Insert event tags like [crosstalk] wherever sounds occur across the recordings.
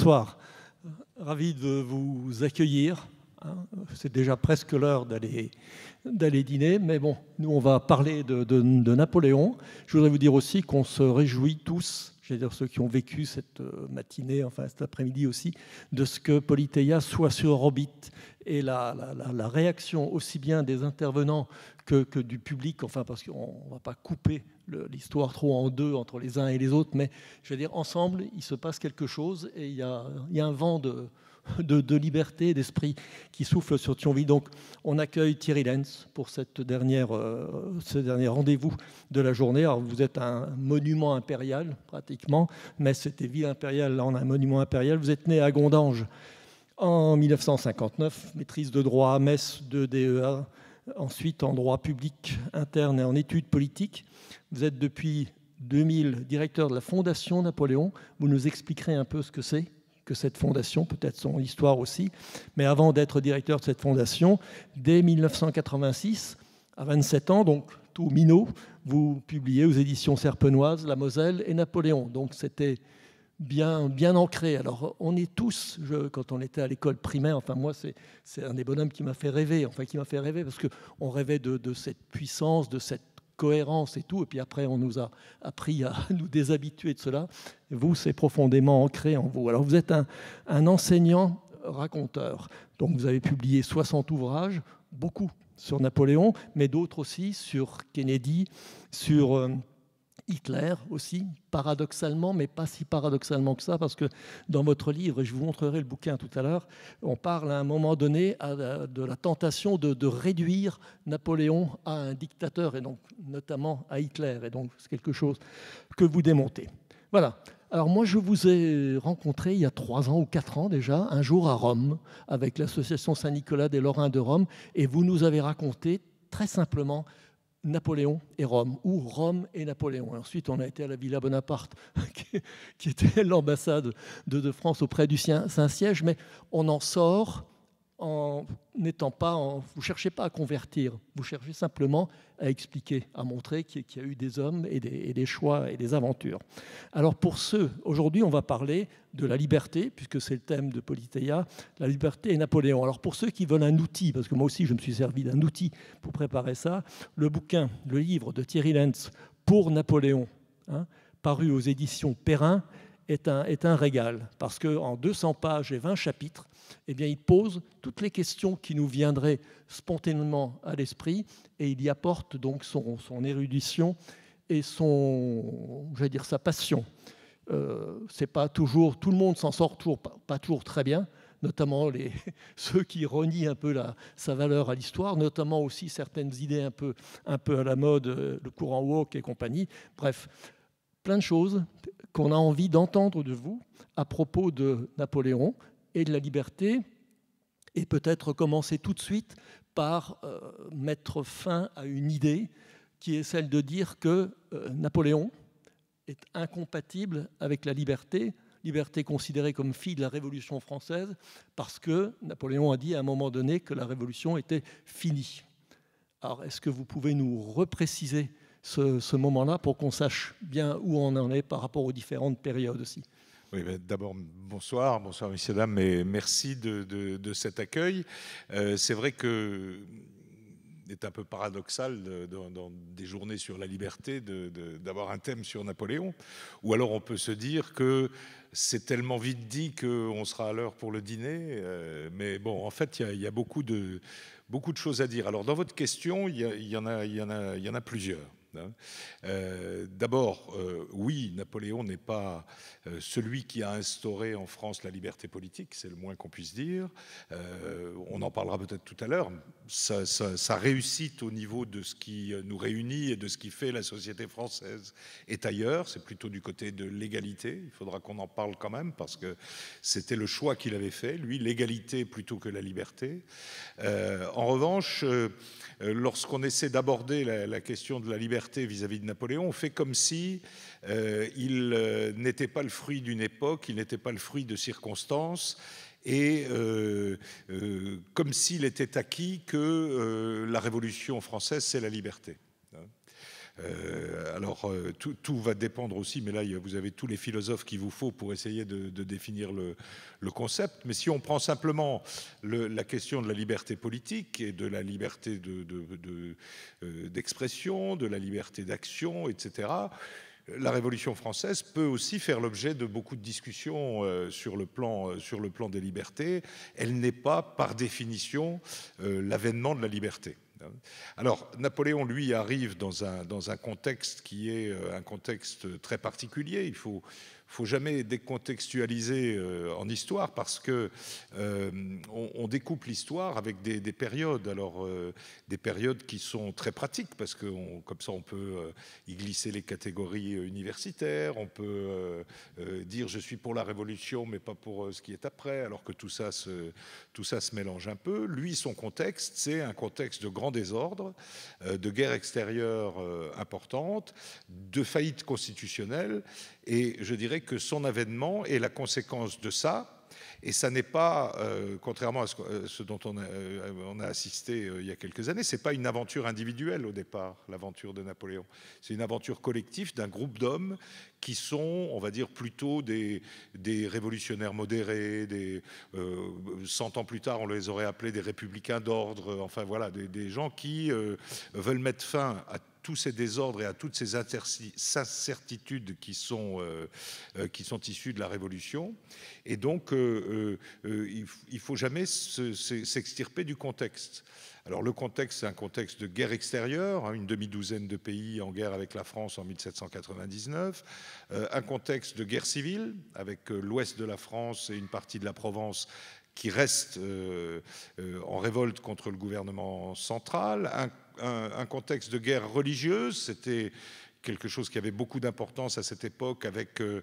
Bonsoir. Ravi de vous accueillir. Hein, c'est déjà presque l'heure d'aller, dîner, mais bon, nous on va parler de, de, Napoléon. Je voudrais vous dire aussi qu'on se réjouit tous à dire ceux qui ont vécu cette euh, matinée, enfin cet après-midi aussi, de ce que Politeia soit sur orbite. Et la, la, la réaction aussi bien des intervenants que, que du public, enfin parce qu'on ne va pas couper l'histoire trop en deux entre les uns et les autres, mais je veux dire, ensemble, il se passe quelque chose et il y a, il y a un vent de, de, liberté, d'esprit qui souffle sur Thionville. Donc on accueille Thierry Lenz pour cette dernière, euh, ce dernier rendez-vous de la journée. Alors, vous êtes un monument impérial pratiquement, mais c'était ville impériale, là on a un monument impérial. Vous êtes né à Gondange en 1959, maîtrise de droit à Metz de DEA, ensuite en droit public interne et en études politiques. Vous êtes depuis 2000 directeur de la Fondation Napoléon. Vous nous expliquerez un peu ce que c'est cette fondation, peut-être son histoire aussi, mais avant d'être directeur de cette fondation, dès 1986, à 27 ans, donc tout minot, vous publiez aux éditions serpenoises La Moselle et Napoléon. Donc c'était bien, bien ancré. Alors, on est tous, quand on était à l'école primaire, enfin, moi, c'est un des bonhommes qui m'a fait rêver, enfin, qui m'a fait rêver, parce qu'on rêvait de, cette puissance, de cette cohérence et tout, et puis après on nous a appris à [laughs] nous déshabituer de cela. Vous, c'est profondément ancré en vous. Alors vous êtes un, enseignant raconteur, donc vous avez publié 60 ouvrages, beaucoup sur Napoléon, mais d'autres aussi sur Kennedy, sur... Euh, Hitler aussi, paradoxalement, mais pas si paradoxalement que ça, parce que dans votre livre, et je vous montrerai le bouquin tout à l'heure, on parle à un moment donné de la tentation de, réduire Napoléon à un dictateur, et donc notamment à Hitler, et donc c'est quelque chose que vous démontez. Voilà. Alors moi, je vous ai rencontré il y a trois ans ou quatre ans déjà, un jour à Rome, avec l'association Saint-Nicolas des Lorrains de Rome, et vous nous avez raconté très simplement Napoléon et Rome, ou Rome et Napoléon. ensuite, on a été à la Villa Bonaparte, [laughs] qui était l'ambassade de, France auprès du Saint-Siège, mais on en sort en n'étant pas, en, vous cherchez pas à convertir, vous cherchez simplement à expliquer, à montrer qu'il y a eu des hommes et des, choix et des aventures. Alors pour ceux, aujourd'hui on va parler de la liberté, puisque c'est le thème de Politeia, la liberté et Napoléon. Alors pour ceux qui veulent un outil, parce que moi aussi je me suis servi d'un outil pour préparer ça, le bouquin, le livre de Thierry Lenz, Pour Napoléon, hein, paru aux éditions Perrin, est un, est un régal, parce qu'en 200 pages et 20 chapitres, eh bien, il pose toutes les questions qui nous viendraient spontanément à l'esprit, et il y apporte donc son, son érudition et son, je vais dire, sa passion. Euh, c'est pas toujours, tout le monde s'en sort toujours, pas, toujours très bien, notamment les, [laughs] ceux qui renient un peu la, sa valeur à l'histoire, notamment aussi certaines idées un peu, un peu à la mode, euh, le courant woke et compagnie. Bref, plein de choses, qu'on a envie d'entendre de vous à propos de Napoléon et de la liberté, et peut-être commencer tout de suite par euh, mettre fin à une idée qui est celle de dire que euh, Napoléon est incompatible avec la liberté, liberté considérée comme fille de la Révolution française, parce que Napoléon a dit à un moment donné que la Révolution était finie. Alors, est-ce que vous pouvez nous repréciser ce, moment-là pour qu'on sache bien où on en est par rapport aux différentes périodes aussi. Oui, ben, d'abord, bonsoir, bonsoir messieurs, dames, et merci de, cet accueil. Euh, c'est vrai que est un peu paradoxal dans des journées sur la liberté d'avoir un thème sur Napoléon. Ou alors on peut se dire que c'est tellement vite dit qu'on sera à l'heure pour le dîner. Euh, mais bon, en fait, il y, a beaucoup de, beaucoup de choses à dire. Alors dans votre question, il y, y, y en a plusieurs. Hein. Euh, d'abord, euh, oui, Napoléon n'est pas euh, celui qui a instauré en France la liberté politique, c'est le moins qu'on puisse dire. on en parlera peut-être tout à l'heure. Sa, sa, réussite au niveau de ce qui nous réunit et de ce qui fait la société française est ailleurs. C'est plutôt du côté de l'égalité. Il faudra qu'on en parle quand même parce que c'était le choix qu'il avait fait, lui, l'égalité plutôt que la liberté. en revanche, euh, lorsqu'on essaie d'aborder la, question de la liberté vis-à-vis de Napoléon, on fait comme si euh, il euh, n'était pas le fruit d'une époque, il n'était pas le fruit de circonstances, et comme s'il était acquis que la Révolution française, c'est la liberté. Euh, alors, euh, tout, va dépendre aussi, mais là, vous avez tous les philosophes qu'il vous faut pour essayer de, définir le, concept. Mais si on prend simplement la question de la liberté politique et de la liberté euh, d'expression, de, la liberté d'action, etc., la Révolution française peut aussi faire l'objet de beaucoup de discussions sur, le plan, sur le plan des libertés. Elle n'est pas, par définition, l'avènement de la liberté. Alors, Napoléon, lui, arrive dans un, dans un contexte qui est euh, un contexte très particulier. Il faut faut jamais décontextualiser euh, en histoire parce que euh, on, découpe l'histoire avec des, périodes. Alors euh, des périodes qui sont très pratiques parce que comme ça on peut y glisser les catégories universitaires. On peut dire je suis pour la révolution mais pas pour ce qui est après. Alors que tout ça tout ça se mélange un peu. Lui son contexte c'est un contexte de grand désordre, de guerre extérieure importante, de faillite constitutionnelle et je dirais que son avènement est la conséquence de ça, et ça n'est pas, euh, contrairement à euh, ce, dont on a, euh, assisté il y a quelques années, c'est pas une aventure individuelle au départ, l'aventure de Napoléon. C'est une aventure collective d'un groupe d'hommes qui sont, on va dire, plutôt des, des révolutionnaires modérés, des, 100 ans plus tard, on les aurait appelés des républicains d'ordre, enfin voilà, des, des gens qui veulent mettre fin à tous ces désordres et à toutes ces incertitudes qui sont, euh, euh, qui sont issues de la Révolution. Et donc, euh, il ne faut jamais s'extirper du contexte. Alors le contexte, c'est un contexte de guerre extérieure, hein, une demi-douzaine de pays en guerre avec la France en 1799, un contexte de guerre civile avec l'ouest de la France et une partie de la Provence qui reste en révolte contre le gouvernement central, un un, contexte de guerre religieuse, c'était quelque chose qui avait beaucoup d'importance à cette époque avec euh,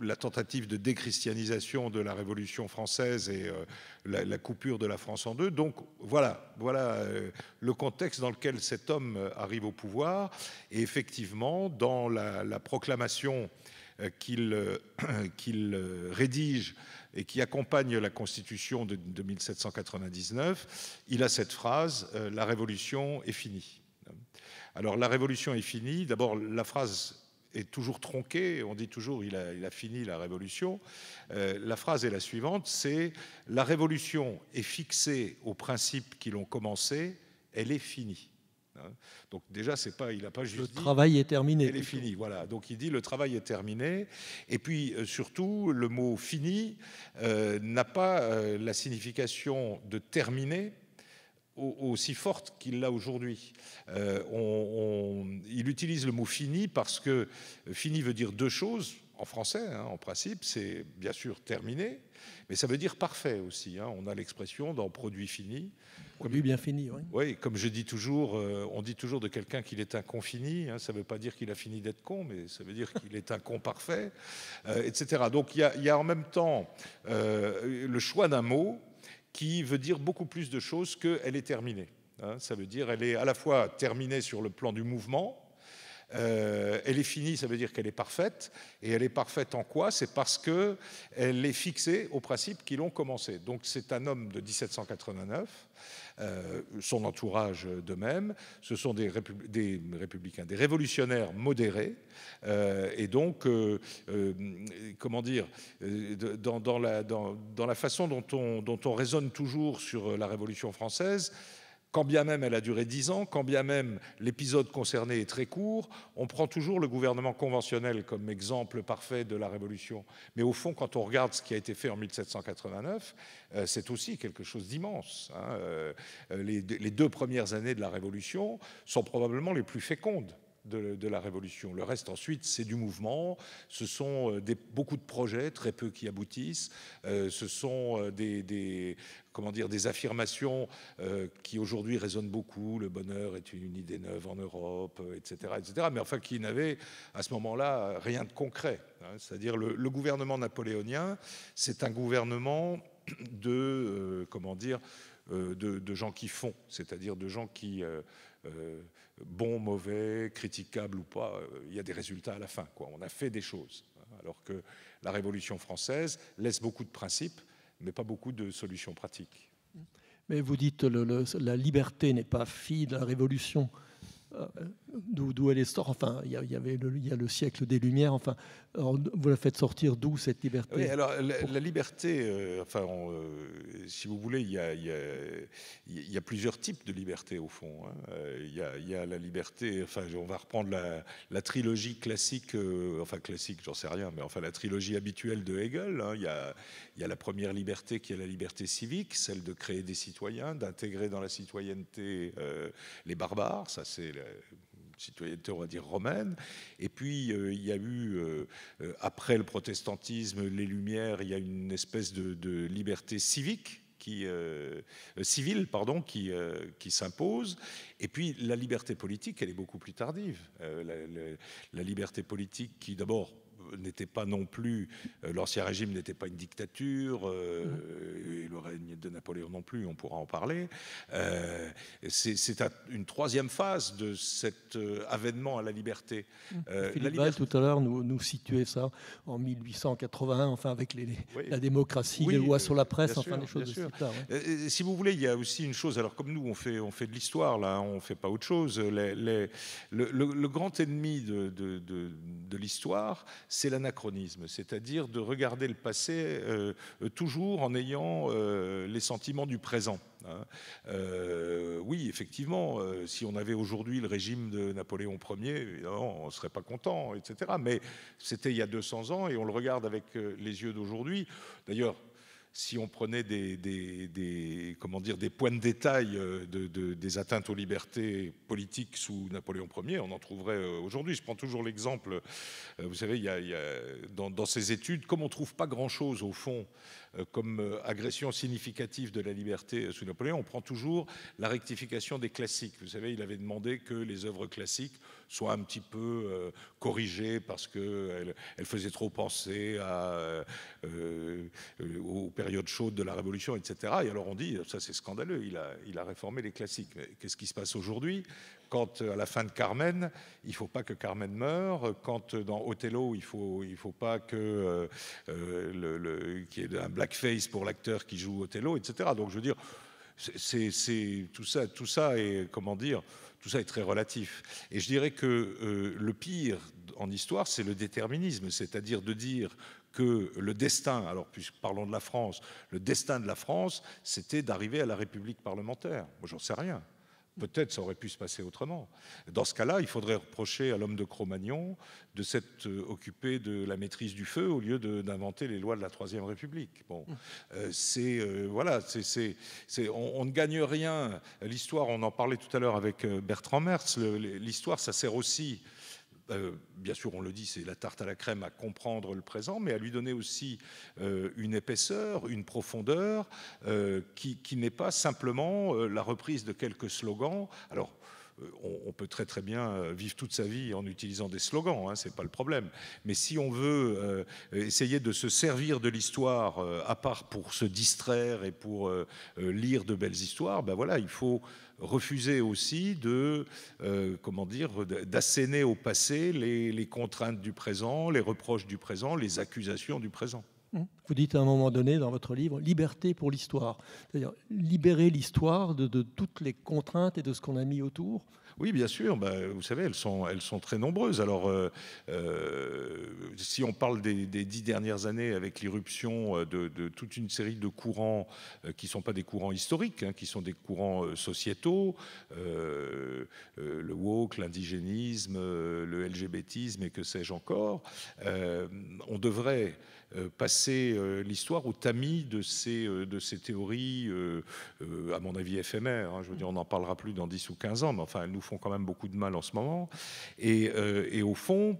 la tentative de déchristianisation de la Révolution française et euh, la, coupure de la France en deux. Donc voilà, voilà euh, le contexte dans lequel cet homme arrive au pouvoir. Et effectivement, dans la, proclamation qu'il [clears throat] rédige et qui accompagne la Constitution de, 1799, il a cette phrase euh, La révolution est finie. Hein Alors la révolution est finie. D'abord, la phrase est toujours tronquée. On dit toujours il a, fini la révolution. Euh, la phrase est la suivante c'est la révolution est fixée aux principes qui l'ont commencée, elle est finie. Hein. Donc déjà, c'est pas, il n'a pas juste le travail est terminé. Il est fini, voilà. Donc il dit le travail est terminé. Et puis euh, surtout, le mot fini euh, n'a pas euh, la signification de terminer aussi forte qu'il l'a aujourd'hui. il utilise le mot fini parce que fini veut dire deux choses en français, hein, en principe, c'est bien sûr terminé, mais ça veut dire parfait aussi. Hein. On a l'expression dans produit fini. Produit bien fini, oui. comme je dis toujours, euh, on dit toujours de quelqu'un qu'il est un con fini. Hein. Ça ne veut pas dire qu'il a fini d'être con, mais ça veut dire qu'il est un con parfait, euh, etc. Donc il y, a en même temps euh, le choix d'un mot qui veut dire beaucoup plus de choses qu'elle est terminée. Hein. Ça veut dire elle est à la fois terminée sur le plan du mouvement, euh, elle est finie, ça veut dire qu'elle est parfaite. Et elle est parfaite en quoi C'est parce que elle est fixée aux principes qui l'ont commencé. Donc c'est un homme de 1789, euh, son entourage de même. Ce sont des, républicains, des révolutionnaires modérés. Euh, et donc, comment dire, dans, la, façon dont on raisonne toujours sur la Révolution française, quand bien même elle a duré dix ans, quand bien même l'épisode concerné est très court, on prend toujours le gouvernement conventionnel comme exemple parfait de la Révolution. Mais au fond, quand on regarde ce qui a été fait en 1789, euh, c'est aussi quelque chose d'immense. Hein. Euh, euh, les deux premières années de la Révolution sont probablement les plus fécondes de, la Révolution. Le reste ensuite, c'est du mouvement, ce sont euh, des, beaucoup de projets, très peu qui aboutissent, euh, ce sont euh, des, comment dire, des affirmations qui aujourd'hui résonnent beaucoup, le bonheur est une idée neuve en Europe, etc., etc., mais enfin qui n'avaient à ce moment-là rien de concret. Hein. C'est-à-dire le, le, gouvernement napoléonien, c'est un gouvernement de, comment dire, de, gens qui font, c'est-à-dire de gens qui bon, mauvais, critiquable ou pas, euh, il y a des résultats à la fin. On a fait des choses. Hein, alors que la Révolution française laisse beaucoup de principes, mais pas beaucoup de solutions pratiques. Mais vous dites que la liberté n'est pas fille de la Révolution d'où elle est sortie. Enfin, il y, avait il y a le siècle des Lumières. Enfin, vous la faites sortir d'où cette liberté alors la, liberté, enfin, si vous voulez, il y, a, plusieurs types de liberté au fond. Il, y a, la liberté. Enfin, on va reprendre la, trilogie classique, enfin classique, j'en sais rien, mais enfin la trilogie habituelle de Hegel. il y a la première liberté qui est la liberté civique, celle de créer des citoyens, d'intégrer dans la citoyenneté les barbares. Ça, c'est euh, citoyenneté, on va dire, romaine. Et puis, euh, il y a eu, euh, après le protestantisme, les Lumières, il y a une espèce de, liberté civique. Qui, civile pardon, qui, qui s'impose. Et puis la liberté politique, elle est beaucoup plus tardive. la liberté politique qui d'abord n'était pas non plus, euh, l'ancien régime n'était pas une dictature, euh, mm-hmm. et le règne de Napoléon non plus, on pourra en parler. Euh, c'est une troisième phase de cet avènement à la liberté. Mm. Philippe la tout à l'heure nous, nous situait ça en 1881, enfin avec les, la démocratie, les lois sur la presse, enfin des choses de Si vous voulez, il y a aussi une chose, alors comme nous on fait, on fait de l'histoire, là, on ne fait pas autre chose, les, le, grand ennemi de, de, de, de l'histoire, c'est l'anachronisme, c'est-à-dire de regarder le passé euh, toujours en ayant euh, les sentiments du présent. Hein. Euh, oui, effectivement, si on avait aujourd'hui le régime de Napoléon Ier, on ne serait pas content, etc. Mais c'était il y a 200 ans et on le regarde avec les yeux d'aujourd'hui. D'ailleurs, si on prenait des, comment dire, des points de détail euh, de, des atteintes aux libertés politiques sous Napoléon Ier, on en trouverait euh, aujourd'hui. Je prends toujours l'exemple, euh, vous savez, il y a, dans, dans, ces études, comme on ne trouve pas grand-chose au fond euh, comme euh, agression significative de la liberté euh, sous Napoléon, on prend toujours la rectification des classiques. Vous savez, il avait demandé que les œuvres classiques soient un petit peu corrigées parce qu'elles faisaient trop penser aux périodes chaudes de la Révolution, etc. Et alors on dit, ça c'est scandaleux, il a, il a réformé les classiques. Qu'est-ce qui se passe aujourd'hui quand euh, à la fin de Carmen, il ne faut pas que Carmen meure, quand euh, dans Othello, il ne faut, pas que euh, le, qu'il y ait un blackface pour l'acteur qui joue Othello, etc. Donc je veux dire, c'est, tout ça, tout ça est comment dire, tout ça est très relatif. Et je dirais que le pire en histoire, c'est le déterminisme, c'est-à-dire de dire que le destin, alors parlons de la France, le destin de la France, c'était d'arriver à la République parlementaire. Moi, j'en sais rien. Peut-être ça aurait pu se passer autrement. Dans ce cas-là, il faudrait reprocher à l'homme de Cro-Magnon de s'être euh, occupé de la maîtrise du feu au lieu d'inventer les lois de la Troisième République. Bon, hum. euh, c'est euh, voilà, c'est on, on, ne gagne rien. L'histoire, on en parlait tout à l'heure avec Bertrand Mertz. L'histoire, ça sert aussi euh, bien sûr, on le dit, c'est la tarte à la crème à comprendre le présent, mais à lui donner aussi euh, une épaisseur, une profondeur, euh, qui, n'est pas simplement la reprise de quelques slogans. Alors, on, peut très très bien vivre toute sa vie en utilisant des slogans, hein, c'est pas le problème. Mais si on veut essayer de se servir de l'histoire, à part pour se distraire et pour lire de belles histoires, ben voilà, il faut refuser aussi de, euh, comment dire, d'asséner au passé les, contraintes du présent, les reproches du présent, les accusations du présent. Hmm. Vous dites à un moment donné dans votre livre liberté pour l'histoire, c'est-à-dire libérer l'histoire de, toutes les contraintes et de ce qu'on a mis autour. Oui, bien sûr. Bah, vous savez, elles sont, très nombreuses. Alors, euh, euh, si on parle des, dix dernières années avec l'irruption euh, de, toute une série de courants qui ne sont pas des courants historiques, hein, qui sont des courants sociétaux, le woke, l'indigénisme, le LGBTisme et que sais-je encore, on devrait euh, passer euh, l'histoire au tamis de ces, euh, de ces théories, à mon avis éphémères. Hein. je veux dire, on n'en parlera plus dans 10 ou 15 ans, mais enfin, elles nous font quand même beaucoup de mal en ce moment. et au fond,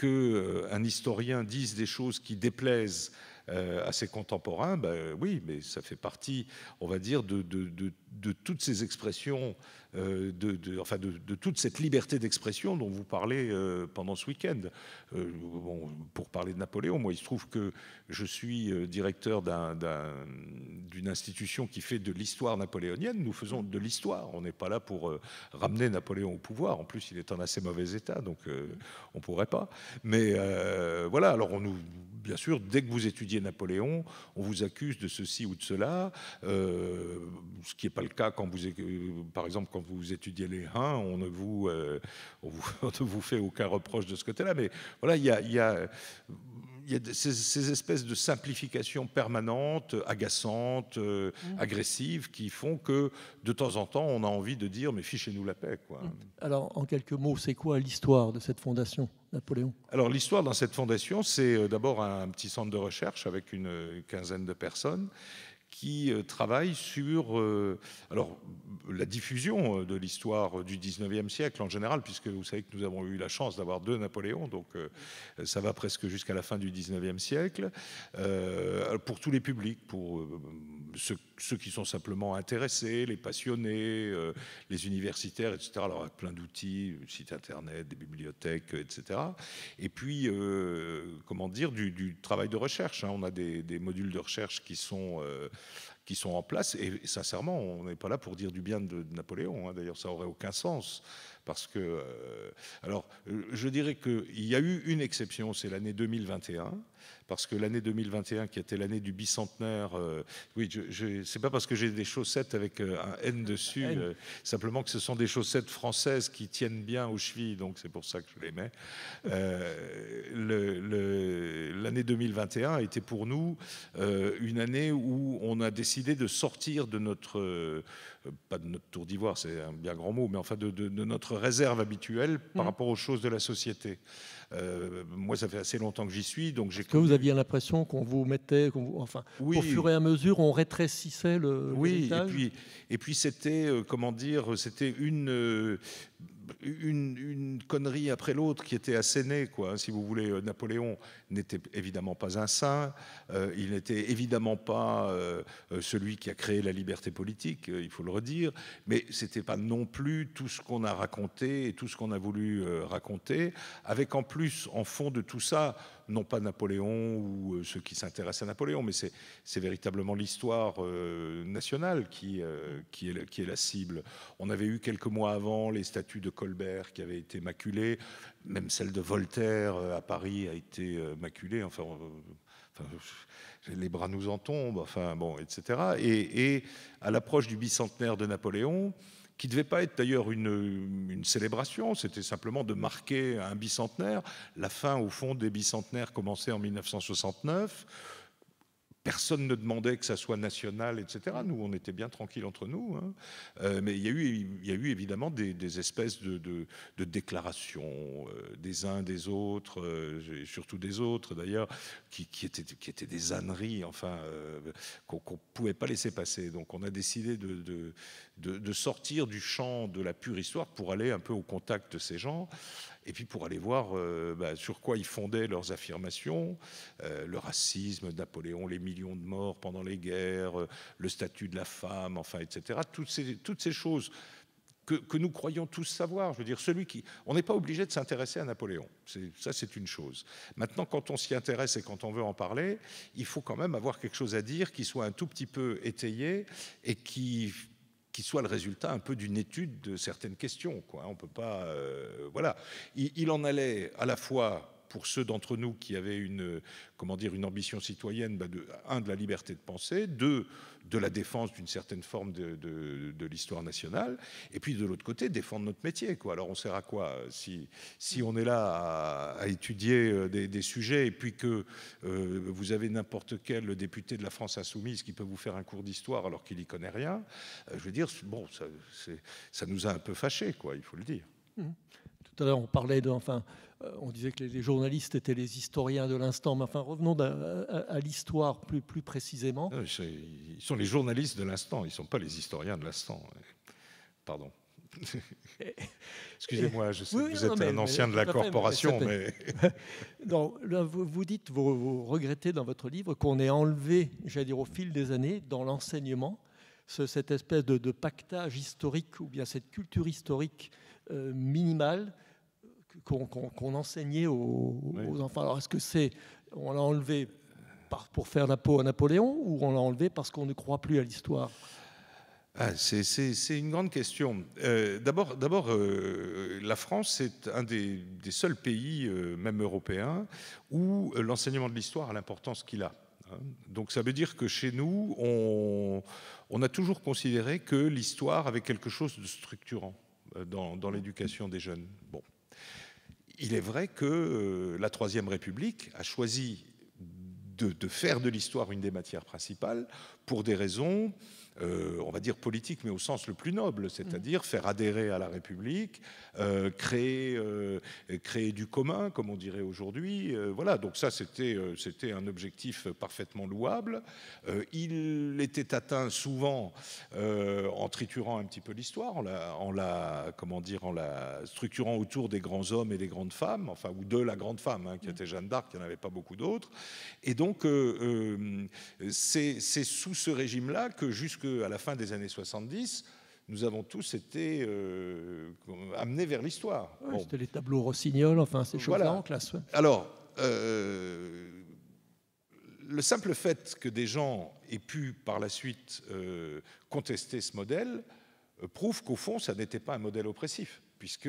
qu'un historien dise des choses qui déplaisent euh, assez à ses contemporains, ben, euh, oui, mais ça fait partie, on va dire, de, de, toutes ces expressions, euh, enfin de, toute cette liberté d'expression dont vous parlez euh, pendant ce week-end. Bon, pour parler de Napoléon, moi, il se trouve que je suis directeur d'une institution qui fait de l'histoire napoléonienne. Nous faisons de l'histoire. On n'est pas là pour ramener Napoléon au pouvoir. En plus, il est en assez mauvais état, donc on ne pourrait pas. Mais voilà, alors on nous bien sûr, dès que vous étudiez Napoléon, on vous accuse de ceci ou de cela, euh, ce qui n'est pas le cas quand vous, euh, par exemple, quand vous étudiez les Huns, euh, [laughs] on ne vous, fait aucun reproche de ce côté-là. Mais voilà, il y a il y a ces, espèces de simplifications permanentes, agaçantes, euh, mm. agressives, qui font que de temps en temps, on a envie de dire mais fichez-nous la paix. Quoi. Mm. Alors, en quelques mots, c'est quoi l'histoire de cette fondation, Napoléon Alors, l'histoire dans cette fondation, c'est euh, d'abord un petit centre de recherche avec une euh, quinzaine de personnes qui euh, travaille sur euh, alors, la diffusion euh, de l'histoire du 19e siècle en général, puisque vous savez que nous avons eu la chance d'avoir deux Napoléons, donc ça va presque jusqu'à la fin du 19e siècle, pour tous les publics, pour ceux, qui sont simplement intéressés, les passionnés, les universitaires, etc. Alors, plein d'outils, site internet, des bibliothèques, etc. Et puis, comment dire, du, travail de recherche. Hein. On a des, des, modules de recherche qui sont qui sont en place. Et, sincèrement, on n'est pas là pour dire du bien de, Napoléon. Hein. D'ailleurs, ça aurait aucun sens parce que... Euh, alors, euh, je dirais qu'il y a eu une exception, c'est l'année 2021, parce que l'année 2021, qui était l'année du bicentenaire, euh, oui, je, je c'est pas parce que j'ai des chaussettes avec un N dessus, simplement que ce sont des chaussettes françaises qui tiennent bien aux chevilles, donc c'est pour ça que je les mets. l'année 2021 a été pour nous une année où on a décidé de sortir de notre pas de notre tour d'ivoire, c'est un bien grand mot, mais enfin de, notre réserve habituelle par mm. rapport aux choses de la société. Euh, moi, ça fait assez longtemps que j'y suis, donc j'ai. Que vous aviez l'impression qu'on vous mettait, qu'on vous... enfin, oui. au fur et à mesure, on rétrécissait le. Oui, et puis, et puis c'était, euh, comment dire, c'était une. Euh, une, connerie après l'autre qui était assénée, quoi. Hein, si vous voulez, euh, Napoléon n'était évidemment pas un saint, euh, il n'était évidemment pas euh, celui qui a créé la liberté politique, il faut le redire, mais c'était pas non plus tout ce qu'on a raconté et tout ce qu'on a voulu raconter, avec en plus, en fond de tout ça, non pas Napoléon ou euh, ceux qui s'intéressent à Napoléon, mais c'est véritablement l'histoire euh, nationale euh, qui, est la, cible. On avait eu quelques mois avant les statues de Colbert qui avaient été maculées, même celle de Voltaire à Paris a été maculée. Enfin, les bras nous en tombent, enfin bon, etc. et à l'approche du bicentenaire de Napoléon, qui ne devait pas être d'ailleurs une, célébration, c'était simplement de marquer un bicentenaire. La fin, au fond, des bicentenaires commençait en 1969 personne ne demandait que ça soit national, etc. Nous, on était bien tranquilles entre nous. Hein. Euh, mais il y, a eu, y eu évidemment des, espèces de, déclarations euh, des uns, des autres, euh, et surtout des autres d'ailleurs, qui, étaient, des âneries, enfin, qu'on ne pouvait pas laisser passer. Donc on a décidé de, de, sortir du champ de la pure histoire pour aller un peu au contact de ces gens et puis pour aller voir euh, bah, sur quoi ils fondaient leurs affirmations, euh, le racisme, Napoléon, les millions de morts pendant les guerres, euh, le statut de la femme, enfin, etc. Toutes ces, toutes ces choses que, que, nous croyons tous savoir. Je veux dire, celui qui, on n'est pas obligé de s'intéresser à Napoléon. Ça, c'est une chose. Maintenant, quand on s'y intéresse et quand on veut en parler, il faut quand même avoir quelque chose à dire qui soit un tout petit peu étayé et qui qui soit le résultat un peu d'une étude de certaines questions. Quoi. Hein. On peut pas, euh, voilà. il, en allait à la fois pour ceux d'entre nous qui avaient une, comment dire, une ambition citoyenne, bah, de, un, de la liberté de penser, deux, de la défense d'une certaine forme de, l'histoire nationale, et puis de l'autre côté, défendre notre métier. Alors on sert à quoi si, on est là à, étudier euh, des, sujets et puis que euh, vous avez n'importe quel député de la France insoumise qui peut vous faire un cours d'histoire alors qu'il n'y connaît rien, euh, je veux dire, bon, ça, nous a un peu fâchés, quoi, il faut le dire. Mmh. Tout à l'heure, on parlait enfin, euh, on disait que les journalistes étaient les historiens de l'instant, mais enfin, revenons à, l'histoire plus, plus précisément. ils sont les journalistes de l'instant, ils ne sont pas les historiens de l'instant. Pardon. [laughs] Excusez-moi, vous êtes un ancien de la corporation, mais... [laughs] vous, dites, vous, regrettez dans votre livre qu'on ait enlevé, j'allais dire, au fil des années, dans l'enseignement, cette espèce de, pactage historique ou bien cette culture historique euh, minimale qu'on enseignait aux, enfants. Alors est-ce que c'est on l'a enlevé pour faire la peau à Napoléon ou on l'a enlevé parce qu'on ne croit plus à l'histoire ah, c'est une grande question. Euh, d'abord, euh, la France est un des, seuls pays, euh, même européens, où l'enseignement de l'histoire a l'importance qu'il a. Hein. Donc ça veut dire que chez nous, on, a toujours considéré que l'histoire avait quelque chose de structurant dans, dans l'éducation des jeunes. Bon il est vrai que euh, la Troisième République a choisi de, faire de l'histoire une des matières principales pour des raisons euh, on va dire politique, mais au sens le plus noble, c'est-à-dire mm. faire adhérer à la République, euh, euh, créer, du commun, comme on dirait aujourd'hui. voilà, donc ça, c'était, un objectif parfaitement louable. il était atteint souvent en triturant un petit peu l'histoire, en la, en la, comment dire, en la structurant autour des grands hommes et des grandes femmes, enfin, ou de la grande femme, hein, qui mm. était Jeanne d'Arc, il n'y en avait pas beaucoup d'autres. Et donc, c'est, c'est sous ce régime-là que jusque à la fin des années 70, nous avons tous été euh, amenés vers l'histoire. C'était les tableaux Rossignol, enfin ces choses-là en classe. Alors, euh, le simple fait que des gens aient pu par la suite euh, contester ce modèle prouve qu'au fond, ça n'était pas un modèle oppressif. Puisque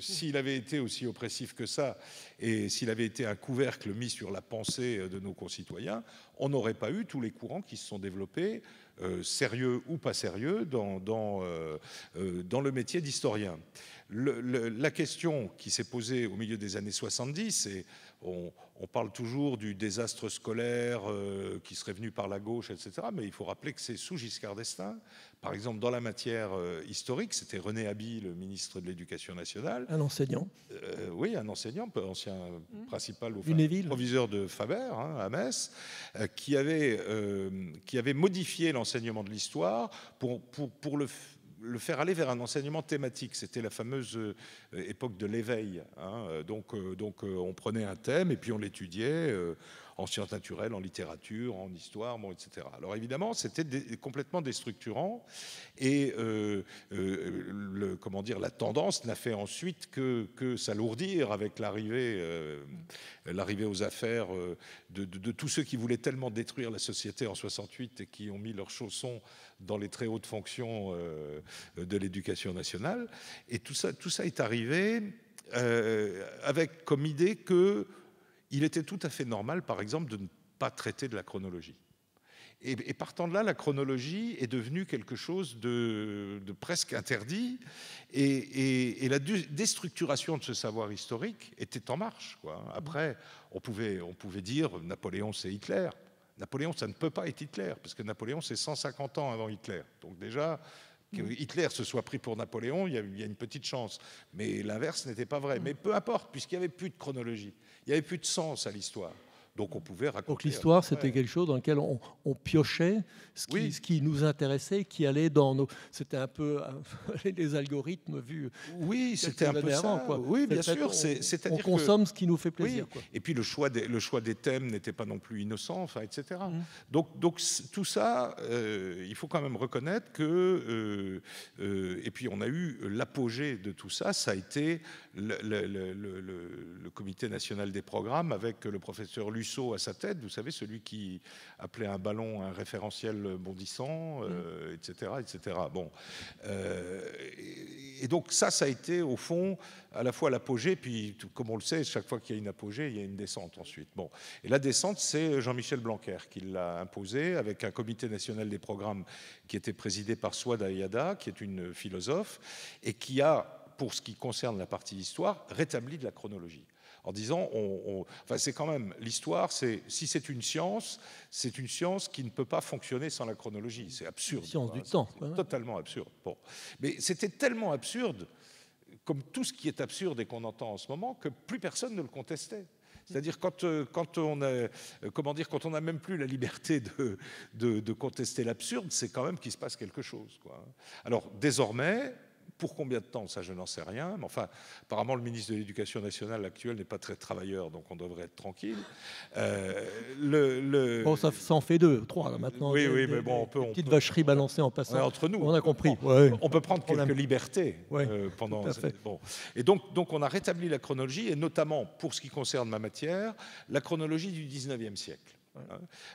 s'il avait été aussi oppressif que ça, et s'il avait été un couvercle mis sur la pensée de nos concitoyens, on n'aurait pas eu tous les courants qui se sont développés euh, sérieux ou pas sérieux dans, dans, euh, euh, dans le métier d'historien. la question qui s'est posée au milieu des années 70 est on, parle toujours du désastre scolaire euh, qui serait venu par la gauche, etc. Mais il faut rappeler que c'est sous Giscard d'Estaing. Par exemple, dans la matière euh, historique, c'était René Haby, le ministre de l'Éducation nationale. Un enseignant. Euh, oui, un enseignant, ancien mmh. principal au proviseur de Faber hein, à Metz, qui, avait, qui avait modifié l'enseignement de l'histoire pour, pour, pour le le faire aller vers un enseignement thématique. C'était la fameuse euh, époque de l'éveil. Hein. Donc, euh, donc euh, on prenait un thème et puis on l'étudiait en sciences naturelles, en littérature, en histoire, bon, etc. Alors évidemment, c'était complètement déstructurant et euh, euh, le, comment dire, la tendance n'a fait ensuite que, que s'alourdir avec l'arrivée, euh, l'arrivée aux affaires de, de, de, tous ceux qui voulaient tellement détruire la société en 68 et qui ont mis leurs chaussons dans les très hautes fonctions de l'éducation nationale. Et tout ça, tout ça est arrivé avec comme idée que il était tout à fait normal, par exemple, de ne pas traiter de la chronologie. Et, partant de là, la chronologie est devenue quelque chose de, presque interdit, et, la déstructuration de ce savoir historique était en marche. Après, on pouvait, on pouvait dire Napoléon, c'est Hitler. Napoléon, ça ne peut pas être Hitler, parce que Napoléon, c'est 150 ans avant Hitler. Donc déjà, que Hitler se soit pris pour Napoléon, il y, y, a une petite chance. Mais l'inverse n'était pas vrai. Mm. Mais peu importe, puisqu'il n'y avait plus de chronologie, il n'y avait plus de sens à l'histoire. Donc on pouvait raconter. Donc l'histoire, c'était quelque chose dans lequel on, piochait ce qui, nous intéressait, qui allait dans nos. C'était un peu [laughs] les algorithmes vus. Oui, c'était un peu ça. Oui, bien sûr. On, consomme ce qui nous fait plaisir. Et puis le choix des, le choix des thèmes n'était pas non plus innocent, enfin, etc. Mmh. Donc, donc tout ça, euh, il faut quand même reconnaître que. Euh, euh, et puis on a eu l'apogée de tout ça. Ça a été le, le comité national des programmes avec le professeur Luce à sa tête, vous savez, celui qui appelait un ballon un référentiel bondissant, mm. etc., euh, etc. Bon. Euh, et, donc ça, ça a été au fond à la fois l'apogée, puis comme on le sait, chaque fois qu'il y a une apogée, il y a une descente ensuite. Bon. Et la descente, c'est Jean-Michel Blanquer qui l'a imposée avec un comité national des programmes qui était présidé par Swad Ayada, qui est une philosophe, et qui a, pour ce qui concerne la partie histoire, rétabli de la chronologie en disant, on, enfin, c'est quand même l'histoire, c'est si c'est une science, c'est une science qui ne peut pas fonctionner sans la chronologie. C'est absurde. Science du temps. Totalement absurde. Bon, mais c'était tellement absurde, comme tout ce qui est absurde et qu'on entend en ce moment, que plus personne ne le contestait. C'est-à-dire quand, euh, quand on a, euh, comment dire, quand on n'a même plus la liberté de, contester l'absurde, c'est quand même qu'il se passe quelque chose. Alors désormais, pour combien de temps Ça, je n'en sais rien. Mais enfin, apparemment, le ministre de l'Éducation nationale actuel n'est pas très travailleur, donc on devrait être tranquille. Euh, bon, ça, en fait deux, trois là, maintenant. Oui, oui, mais bon, on peut. petite vacherie balancée en passant. entre nous. On a compris. On, peut prendre quelques libertés euh, pendant. Bon. Et donc, donc, on a rétabli la chronologie, et notamment pour ce qui concerne ma matière, la chronologie du 19e siècle. Hein.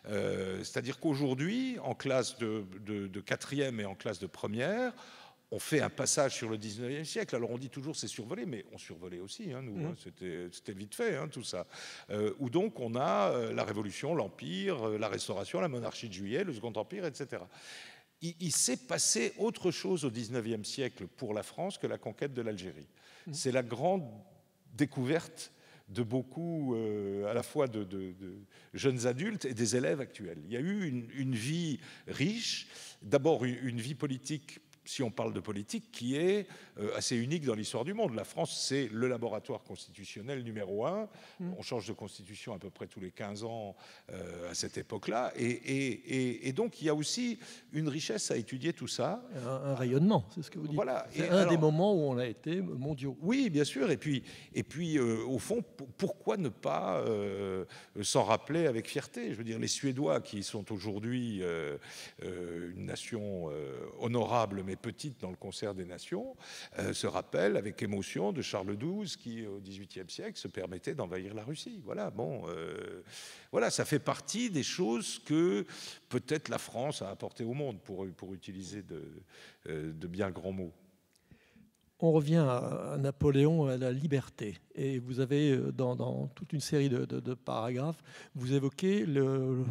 Euh, c'est-à-dire qu'aujourd'hui, en classe de, de, de quatrième et en classe de première, on fait un passage sur le 19e siècle. Alors on dit toujours c'est survolé, mais on survolait aussi, hein, nous. Mmh. Hein, c'était vite fait, hein, tout ça. Euh, où donc on a euh, la Révolution, l'Empire, euh, la Restauration, la monarchie de Juillet, le Second Empire, etc. Il, s'est passé autre chose au 19e siècle pour la France que la conquête de l'Algérie. Mmh. C'est la grande découverte de beaucoup, euh, à la fois de, jeunes adultes et des élèves actuels. Il y a eu une, vie riche, d'abord une, vie politique si on parle de politique, qui est euh, assez unique dans l'histoire du monde. La France, c'est le laboratoire constitutionnel numéro un. Mm. On change de constitution à peu près tous les 15 ans euh, à cette époque-là. Et, donc, il y a aussi une richesse à étudier tout ça. Un, rayonnement, c'est ce que vous dites. Voilà. C'est un des moments où on a été mondiaux. Oui, bien sûr. Et puis, et puis euh, au fond, pourquoi ne pas s'en rappeler avec fierté Je veux dire, les Suédois, qui sont aujourd'hui une nation honorable, mais petite dans le concert des nations, euh, se rappelle avec émotion de Charles XII qui, au XVIIIe siècle, se permettait d'envahir la Russie. Voilà, bon, euh, voilà, ça fait partie des choses que peut-être la France a apporté au monde, pour, pour utiliser de, euh, de bien grands mots. On revient à Napoléon, à la liberté. Et vous avez, dans, toute une série de, paragraphes, vous évoquez le,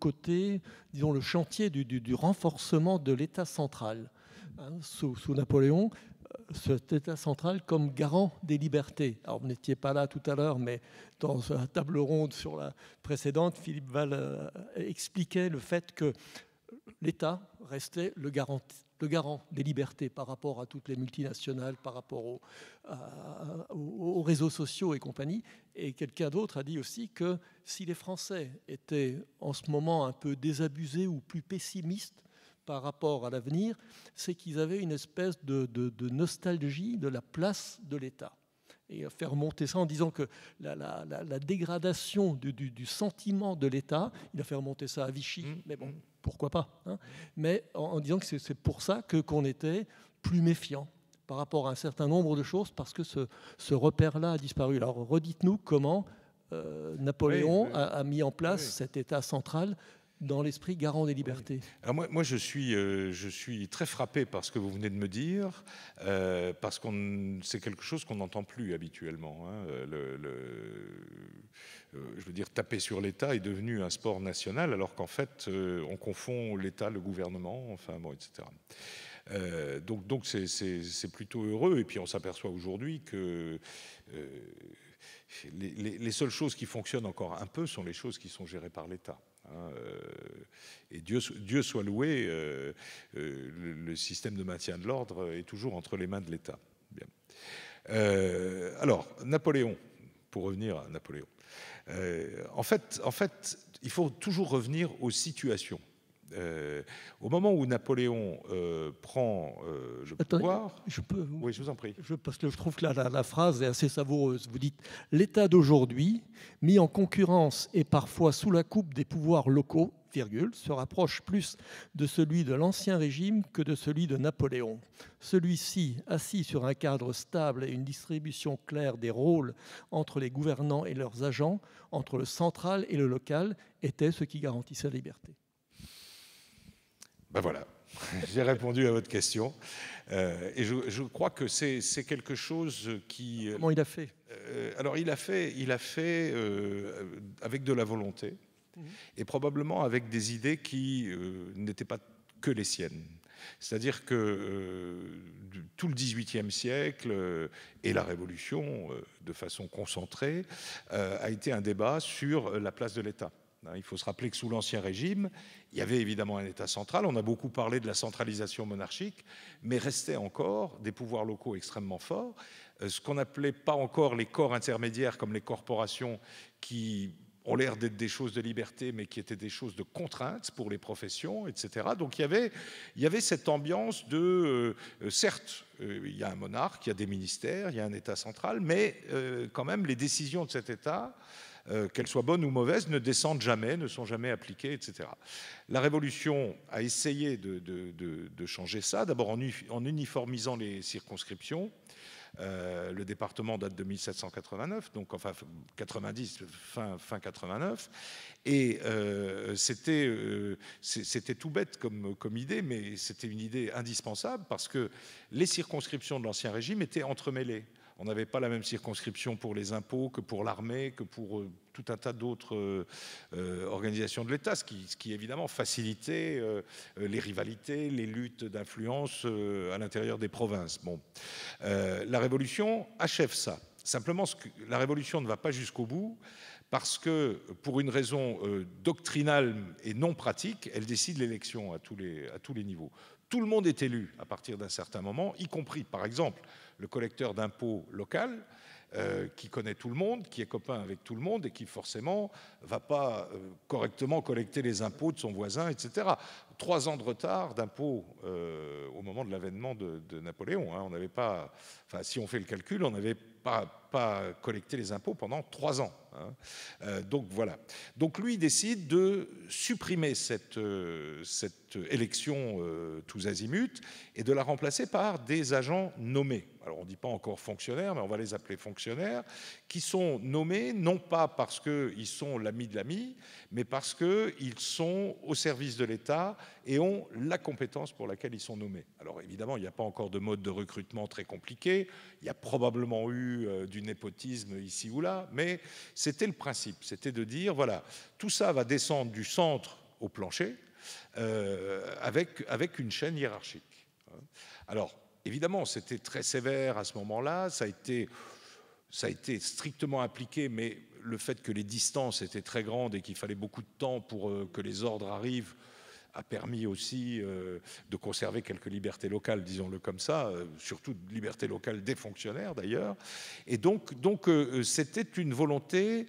côté, disons, le chantier du renforcement de l'État central. Hein, sous, Napoléon, euh, cet État central comme garant des libertés. Alors, vous n'étiez pas là tout à l'heure, mais dans la table ronde sur la précédente, Philippe Val euh, expliquait le fait que l'État restait le garant, des libertés par rapport à toutes les multinationales, par rapport aux, aux réseaux sociaux et compagnie. Et quelqu'un d'autre a dit aussi que si les Français étaient en ce moment un peu désabusés ou plus pessimistes, par rapport à l'avenir, c'est qu'ils avaient une espèce de, nostalgie de la place de l'État. Et faire monter ça en disant que la, dégradation du, sentiment de l'État, il a fait remonter ça à Vichy, mmh. mais bon, mmh. pourquoi pas hein. Mais en, disant que c'est pour ça que qu'on était plus méfiant par rapport à un certain nombre de choses, parce que ce, repère-là a disparu. Alors redites-nous comment euh, Napoléon A, mis en place cet État central dans l'esprit garant des libertés. moi, moi je, suis, euh, je suis très frappé par ce que vous venez de me dire, euh, parce que c'est quelque chose qu'on n'entend plus habituellement. Hein. Euh, le, je veux dire, taper sur l'État est devenu un sport national, alors qu'en fait, on confond l'État, le gouvernement, enfin bon, etc. donc donc c'est plutôt heureux, et puis on s'aperçoit aujourd'hui que... Les, les seules choses qui fonctionnent encore un peu sont les choses qui sont gérées par l'État. Hein, euh, et Dieu, Dieu soit loué, euh, euh, le, système de maintien de l'ordre est toujours entre les mains de l'État. alors, Napoléon, pour revenir à Napoléon, en, fait, en fait, il faut toujours revenir aux situations. Euh, au moment où Napoléon euh, prend le euh, pouvoir, je peux. vous en prie. Je, parce que je trouve que la, phrase est assez savoureuse. Vous dites l'État d'aujourd'hui, mis en concurrence et parfois sous la coupe des pouvoirs locaux, se rapproche plus de celui de l'ancien régime que de celui de Napoléon. Celui-ci, assis sur un cadre stable et une distribution claire des rôles entre les gouvernants et leurs agents, entre le central et le local, était ce qui garantissait la liberté. Ben voilà, [laughs] j'ai répondu à votre question. Euh, et je, crois que c'est quelque chose qui... Euh, Comment il a fait euh, Alors il a fait, il a fait avec de la volonté mhm. et probablement avec des idées qui n'étaient pas que les siennes. C'est-à-dire que tout le XVIIIe siècle et la Révolution, de façon concentrée, a été un débat sur la place de l'État. Hein, il faut se rappeler que sous l'Ancien Régime, il y avait évidemment un État central. On a beaucoup parlé de la centralisation monarchique, mais restaient encore des pouvoirs locaux extrêmement forts. Euh, ce qu'on n'appelait pas encore les corps intermédiaires comme les corporations qui ont l'air d'être des choses de liberté, mais qui étaient des choses de contrainte pour les professions, etc. Donc il y avait, il cette ambiance de, euh, euh, certes, il y a un monarque, il y a des ministères, il y a un État central, mais quand même les décisions de cet État euh, qu'elles soient bonnes ou mauvaises, ne descendent jamais, ne sont jamais appliquées, etc. La Révolution a essayé de, changer ça, d'abord en, uniformisant les circonscriptions. Euh, le département date de 1789, donc enfin 90, fin, fin 89. Et euh, c'était tout bête comme idée, mais c'était une idée indispensable parce que les circonscriptions de l'Ancien Régime étaient entremêlées on n'avait pas la même circonscription pour les impôts que pour l'armée, que pour euh, tout un tas d'autres euh, euh, organisations de l'État, ce qui, évidemment facilitait les rivalités, les luttes d'influence à l'intérieur des provinces. Bon. la Révolution achève ça. Simplement, la Révolution ne va pas jusqu'au bout parce que, pour une raison doctrinale et non pratique, elle décide l'élection à tous les niveaux. Tout le monde est élu à partir d'un certain moment, y compris, par exemple, le collecteur d'impôts local, euh, qui connaît tout le monde, qui est copain avec tout le monde et qui forcément va pas euh, correctement collecter les impôts de son voisin, etc trois ans de retard d'impôts euh, au moment de l'avènement de, Napoléon. Hein. On n'avait pas, enfin, si on fait le calcul, on n'avait pas, pas, collecté les impôts pendant trois ans. Hein. Euh, donc voilà. Donc lui décide de supprimer cette, euh, cette élection tous azimuts et de la remplacer par des agents nommés. Alors on ne dit pas encore fonctionnaires, mais on va les appeler fonctionnaires, qui sont nommés non pas parce qu'ils sont l'ami de l'ami, mais parce qu'ils sont au service de l'État et ont la compétence pour laquelle ils sont nommés. Alors évidemment, il n'y a pas encore de mode de recrutement très compliqué, il y a probablement eu euh, du népotisme ici ou là, mais c'était le principe, c'était de dire, voilà, tout ça va descendre du centre au plancher euh, avec, une chaîne hiérarchique. Alors évidemment, c'était très sévère à ce moment-là, ça ça a été strictement appliqué, mais le fait que les distances étaient très grandes et qu'il fallait beaucoup de temps pour euh, que les ordres arrivent, a permis aussi euh, de conserver quelques libertés locales, disons-le comme ça, euh, surtout libertés locales des fonctionnaires d'ailleurs. Et donc, donc euh, c'était une volonté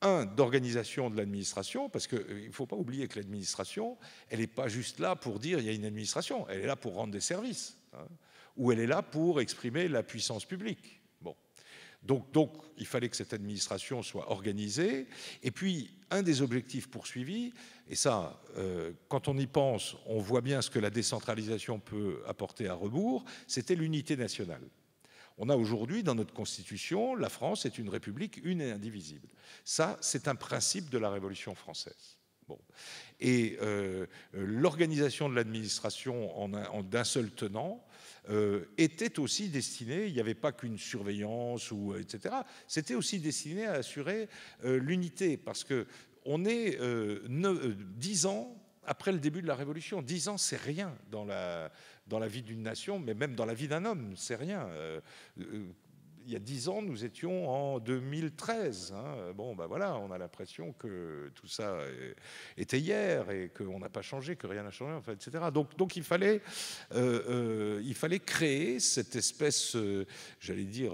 un, d'organisation de l'administration, parce qu'il ne faut pas oublier que l'administration, elle n'est pas juste là pour dire il y a une administration, elle est là pour rendre des services, hein, ou elle est là pour exprimer la puissance publique. Donc, il fallait que cette administration soit organisée. Et puis, un des objectifs poursuivis, et ça, euh, quand on y pense, on voit bien ce que la décentralisation peut apporter à rebours, c'était l'unité nationale. On a aujourd'hui dans notre Constitution, la France est une république une et indivisible. Ça, c'est un principe de la Révolution française. Et euh, l'organisation de l'administration en, en d'un seul tenant euh, était aussi destiné, il n'y avait pas qu'une surveillance, ou, euh, etc., c'était aussi destiné à assurer euh, l'unité, parce que on est ne, 10 ans après le début de la Révolution. Dix ans, c'est rien dans la, dans la vie d'une nation, mais même dans la vie d'un homme, c'est rien il y a dix ans, nous étions en 2013. Hein. Bon, ben voilà, on a l'impression que tout ça était hier et qu'on n'a pas changé, que rien n'a changé, etc. Donc, euh, euh, il, fallait, créer cette espèce, euh, j'allais dire,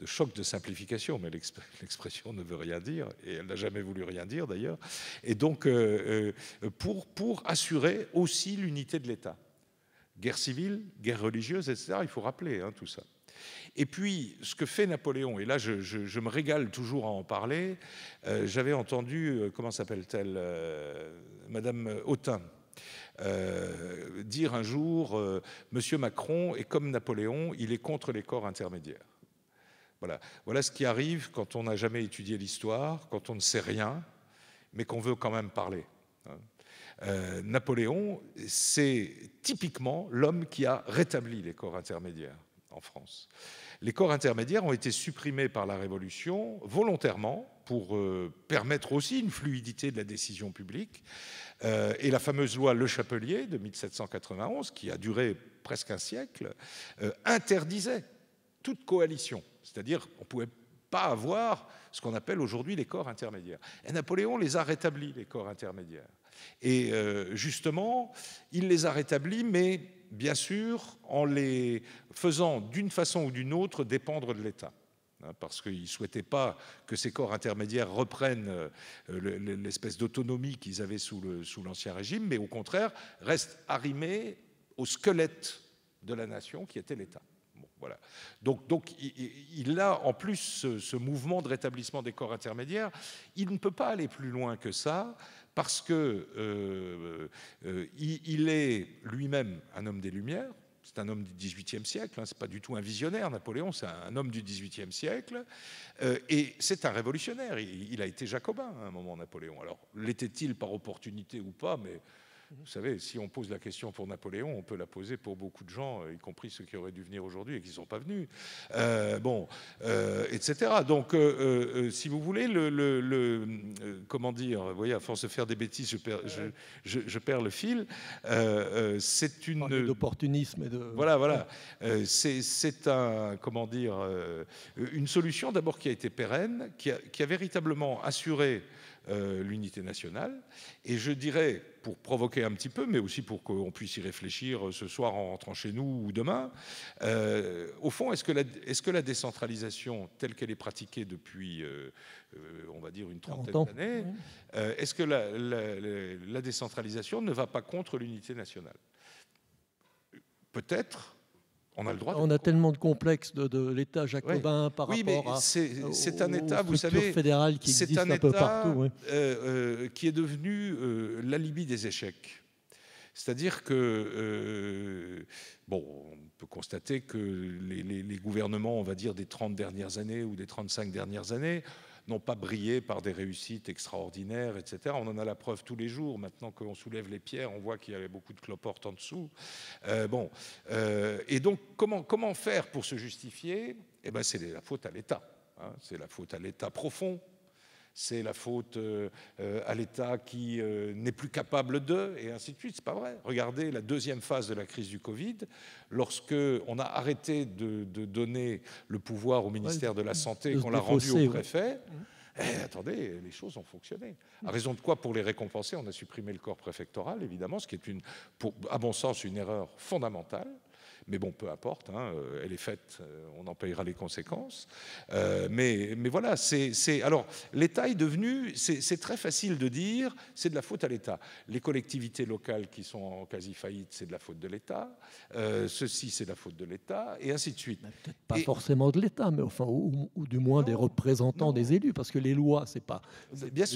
de choc de simplification, mais [laughs] l'expression ne veut rien dire, et elle n'a jamais voulu rien dire d'ailleurs, et donc pour, assurer aussi l'unité de l'État. Guerre civile, guerre religieuse, etc., il faut rappeler hein, tout ça. Et puis, ce que fait Napoléon, et là je, me régale toujours à en parler, euh, j'avais entendu, euh, comment s'appelle-t-elle, euh, Madame Autain, dire un jour, Monsieur Macron est comme Napoléon, il est contre les corps intermédiaires. Voilà, ce qui arrive quand on n'a jamais étudié l'histoire, quand on ne sait rien, mais qu'on veut quand même parler. Hein. Napoléon, c'est typiquement l'homme qui a rétabli les corps intermédiaires en France. Les corps intermédiaires ont été supprimés par la Révolution volontairement pour euh, permettre aussi une fluidité de la décision publique. Euh, et la fameuse loi Le Chapelier de 1791, qui a duré presque un siècle, euh, interdisait toute coalition. C'est-à-dire on ne pouvait pas avoir ce qu'on appelle aujourd'hui les corps intermédiaires. Et Napoléon les a rétablis, les corps intermédiaires. Et justement, il les a rétablis, mais bien sûr, en les faisant d'une façon ou d'une autre dépendre de l'État hein, parce qu'ils ne souhaitaient pas que ces corps intermédiaires reprennent euh, l'espèce d'autonomie qu'ils avaient sous l'Ancien Régime, mais au contraire restent arrimés au squelette de la nation qui était l'État. Donc, il, a en plus ce, mouvement de rétablissement des corps intermédiaires. Il ne peut pas aller plus loin que ça parce qu'il euh, euh, il est lui-même un homme des Lumières, c'est un homme du XVIIIe siècle, ce hein, c'est pas du tout un visionnaire, Napoléon, c'est un, homme du XVIIIe siècle, euh, et c'est un révolutionnaire. Il, a été jacobin à un moment, Napoléon. Alors, l'était-il par opportunité ou pas, mais vous savez, si on pose la question pour Napoléon, on peut la poser pour beaucoup de gens, y compris ceux qui auraient dû venir aujourd'hui et qui ne sont pas venus. Euh, bon, euh, etc. Donc, euh, si vous voulez, le, comment dire, vous voyez, à force de faire des bêtises, je perds, je, perds le fil. c'est une d'opportunisme et de voilà, voilà. c'est un comment dire, une solution d'abord qui a été pérenne, qui qui a véritablement assuré euh, l'unité nationale. Et je dirais, pour provoquer un petit peu, mais aussi pour qu'on puisse y réfléchir euh, ce soir en rentrant chez nous ou demain, euh, au fond, est-ce que, la, est que la décentralisation telle qu'elle est pratiquée depuis, on va dire, une trentaine d'années, est-ce que la décentralisation ne va pas contre l'unité nationale Peut-être, on a le droit. On a tellement de complexes de, l'État jacobin par oui, rapport mais C'est un État, vous savez, fédéral qui existe un, peu partout, euh, euh, qui est devenu euh, l'alibi des échecs. C'est-à-dire que, bon, on peut constater que les, les, gouvernements, on va dire, des 30 dernières années ou des 35 dernières années, n'ont pas brillé par des réussites extraordinaires, etc. On en a la preuve tous les jours. Maintenant qu'on soulève les pierres, on voit qu'il y avait beaucoup de cloportes en dessous. Euh, bon, euh, et donc comment, faire pour se justifier Eh ben, c'est la faute à l'État. Hein. c'est la faute à l'État profond c'est la faute euh, euh, à l'État qui euh, n'est plus capable de, et ainsi de suite. C'est pas vrai. Regardez la deuxième phase de la crise du Covid, lorsque on a arrêté de, donner le pouvoir au ministère de la Santé, qu'on l'a rendu au préfet. Eh, attendez, les choses ont fonctionné. À raison de quoi, pour les récompenser, on a supprimé le corps préfectoral, évidemment, ce qui est, à bon sens, une erreur fondamentale. Mais bon, peu importe, hein, euh, elle est faite, euh, on en payera les conséquences. Euh, mais, voilà, c'est. Alors, l'État est devenu. C'est très facile de dire, c'est de la faute à l'État. Les collectivités locales qui sont en quasi faillite, c'est de la faute de l'État. ceci, c'est de la faute de l'État, et ainsi de suite. Peut-être pas forcément de l'État, mais enfin, ou, du moins des représentants des élus, parce que les lois, c'est pas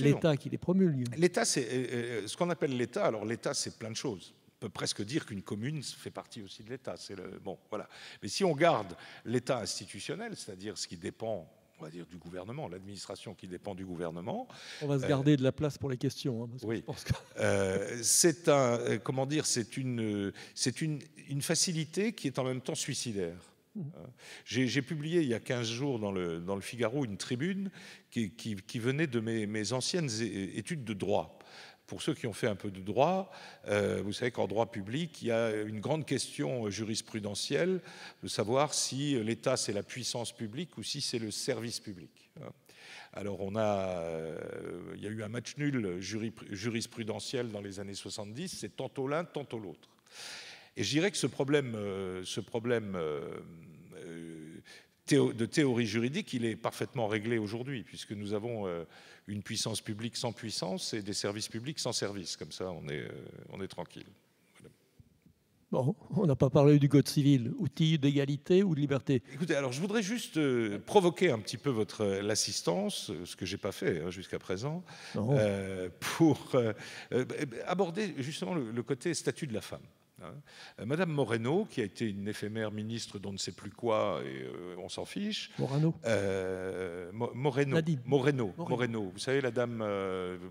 l'État qui les promulgue. L'État, c'est ce qu'on appelle l'État. Alors, l'État, c'est plein de choses peut presque dire qu'une commune fait partie aussi de l'État. C'est le bon, voilà. Mais si on garde l'État institutionnel, c'est-à-dire ce qui dépend on va dire du gouvernement, l'administration qui dépend du gouvernement. On va se euh, garder de la place pour les questions. Hein, oui. Euh, c'est un, euh, comment dire, c'est une, c'est une, une facilité qui est en même temps suicidaire. Mmh. J'ai publié il y a 15 jours dans le, dans le Figaro une tribune qui, qui, qui venait de mes, mes anciennes études de droit. Pour ceux qui ont fait un peu de droit, euh, vous savez qu'en droit public, il y a une grande question jurisprudentielle de savoir si l'État c'est la puissance publique ou si c'est le service public. Alors on a, euh, il y a eu un match nul jurisprudentiel dans les années 70, c'est tantôt l'un, tantôt l'autre. Et je dirais que ce problème, euh, ce problème de théorie juridique, il est parfaitement réglé aujourd'hui, puisque nous avons euh, une puissance publique sans puissance et des services publics sans service. Comme ça, on est, euh, on est tranquille. Bon, on n'a pas parlé du Code civil, outil d'égalité ou de liberté. Écoutez, alors je voudrais juste euh, provoquer un petit peu votre l'assistance, ce que j'ai pas fait hein, jusqu'à présent, pour aborder justement le, côté statut de la femme. Hein. Euh, Madame Moreno, qui a été une éphémère ministre dont ne sait plus quoi, et euh, on s'en fiche. Euh, Moreno. Moreno. Moreno. Vous savez, la dame,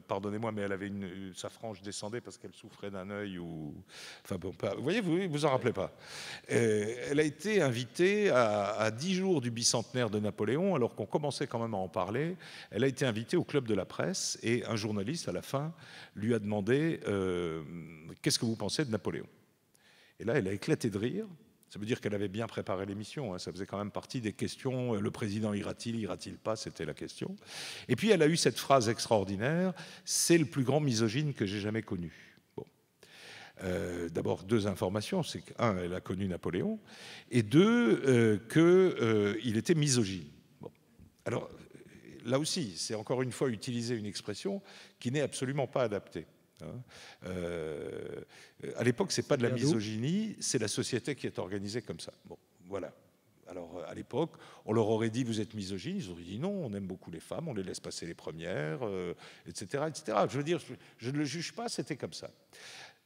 pardonnez-moi, mais elle avait sa frange descendait parce qu'elle souffrait d'un œil ou. vous voyez, vous vous en rappelez pas. elle a été invitée à, 10 jours du bicentenaire de Napoléon, alors qu'on commençait quand même à en parler. Elle a été invitée au club de la presse et un journaliste, à la fin, lui a demandé Qu'est-ce que vous pensez de Napoléon et là, elle a éclaté de rire. Ça veut dire qu'elle avait bien préparé l'émission. Hein. Ça faisait quand même partie des questions. Euh, le président ira-t-il, ira-t-il pas C'était la question. Et puis, elle a eu cette phrase extraordinaire C'est le plus grand misogyne que j'ai jamais connu. Euh, d'abord, deux informations. C'est qu'un, elle a connu Napoléon. Et deux, euh, qu'il était misogyne. Bon. Alors, là aussi, c'est encore une fois utiliser une expression qui n'est absolument pas adaptée. Hein. Euh, à l'époque, c'est pas de la misogynie, c'est la société qui est organisée comme ça. Bon, voilà. Alors à l'époque, on leur aurait dit vous êtes misogyne, ils auraient dit non, on aime beaucoup les femmes, on les laisse passer les premières, etc., euh, etc. Je veux dire, je ne le juge pas, c'était comme ça.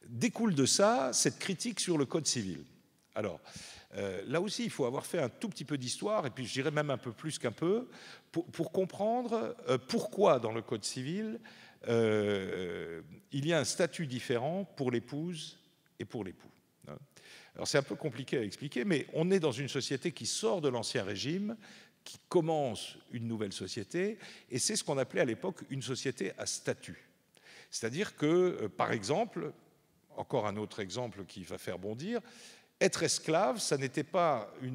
Découle de ça cette critique sur le code civil. Alors euh, là aussi, il faut avoir fait un tout petit peu d'histoire, et puis je dirais même un peu plus qu'un peu, pour, comprendre pourquoi dans le code civil euh, il y a un statut différent pour l'épouse et pour l'époux. Hein. Alors c'est un peu compliqué à expliquer, mais on est dans une société qui sort de l'Ancien Régime, qui commence une nouvelle société, et c'est ce qu'on appelait à l'époque une société à statut. C'est-à-dire que, euh, par exemple, encore un autre exemple qui va faire bondir, être esclave, ça n'était pas il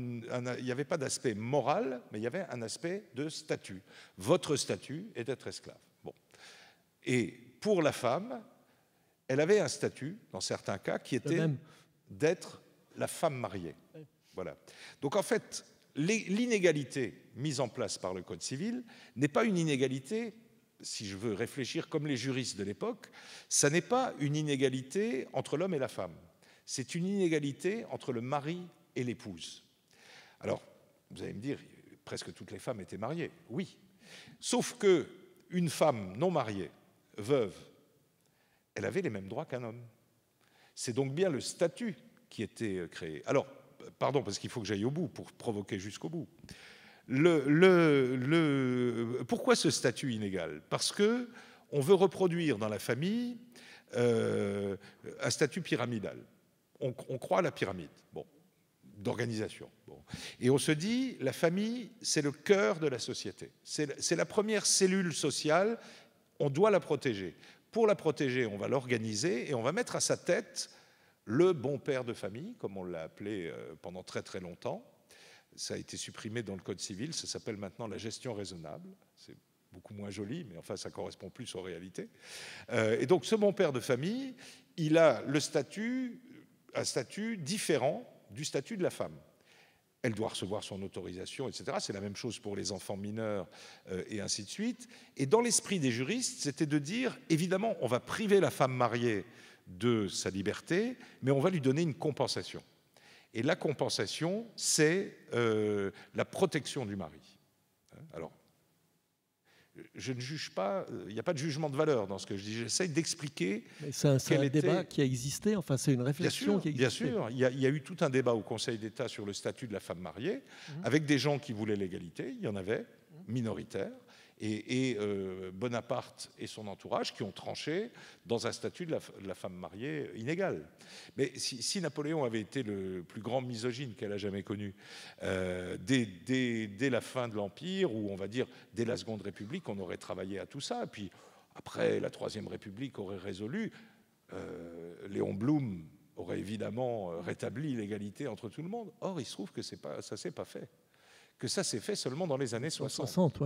n'y avait pas d'aspect moral, mais il y avait un aspect de statut. Votre statut est d'être esclave. Et pour la femme, elle avait un statut, dans certains cas, qui était d'être la femme mariée. Voilà. Donc en fait, l'inégalité mise en place par le Code civil n'est pas une inégalité, si je veux réfléchir comme les juristes de l'époque, ça n'est pas une inégalité entre l'homme et la femme. C'est une inégalité entre le mari et l'épouse. Alors, vous allez me dire, presque toutes les femmes étaient mariées. Oui. Sauf que une femme non mariée veuve, elle avait les mêmes droits qu'un homme. C'est donc bien le statut qui était euh, créé. Alors, pardon, parce qu'il faut que j'aille au bout pour provoquer jusqu'au bout. Le, le, pourquoi ce statut inégal Parce que on veut reproduire dans la famille euh, un statut pyramidal. On, croit à la pyramide, bon, d'organisation. Et on se dit, la famille, c'est le cœur de la société. C'est la première cellule sociale on doit la protéger. Pour la protéger, on va l'organiser et on va mettre à sa tête le bon père de famille, comme on l'a appelé euh, pendant très très longtemps. Ça a été supprimé dans le Code civil, ça s'appelle maintenant la gestion raisonnable. C'est beaucoup moins joli, mais enfin ça correspond plus aux réalités. Euh, et donc ce bon père de famille, il a le statut, un statut différent du statut de la femme elle doit recevoir son autorisation, etc. C'est la même chose pour les enfants mineurs euh, et ainsi de suite. Et dans l'esprit des juristes, c'était de dire, évidemment, on va priver la femme mariée de sa liberté, mais on va lui donner une compensation. Et la compensation, c'est euh, la protection du mari. Hein Alors, je ne juge pas, euh, il n'y a pas de jugement de valeur dans ce que je dis. J'essaie d'expliquer. C'est un, un débat qui a existé, enfin, c'est une réflexion qui a Bien sûr, il y a, eu tout un débat au Conseil d'État sur le statut de la femme mariée, mhm. avec des gens qui voulaient l'égalité, il y en avait, minoritaires, et, euh, Bonaparte et son entourage qui ont tranché dans un statut de la, femme mariée inégale Mais si, Napoléon avait été le plus grand misogyne qu'elle a jamais connu, euh, dès, la fin de l'Empire, ou on va dire dès la Seconde République, on aurait travaillé à tout ça, puis après la Troisième République aurait résolu, euh, Léon Blum aurait évidemment rétabli l'égalité entre tout le monde. Or, il se trouve que ça ne s'est pas fait que ça s'est fait seulement dans les années 60.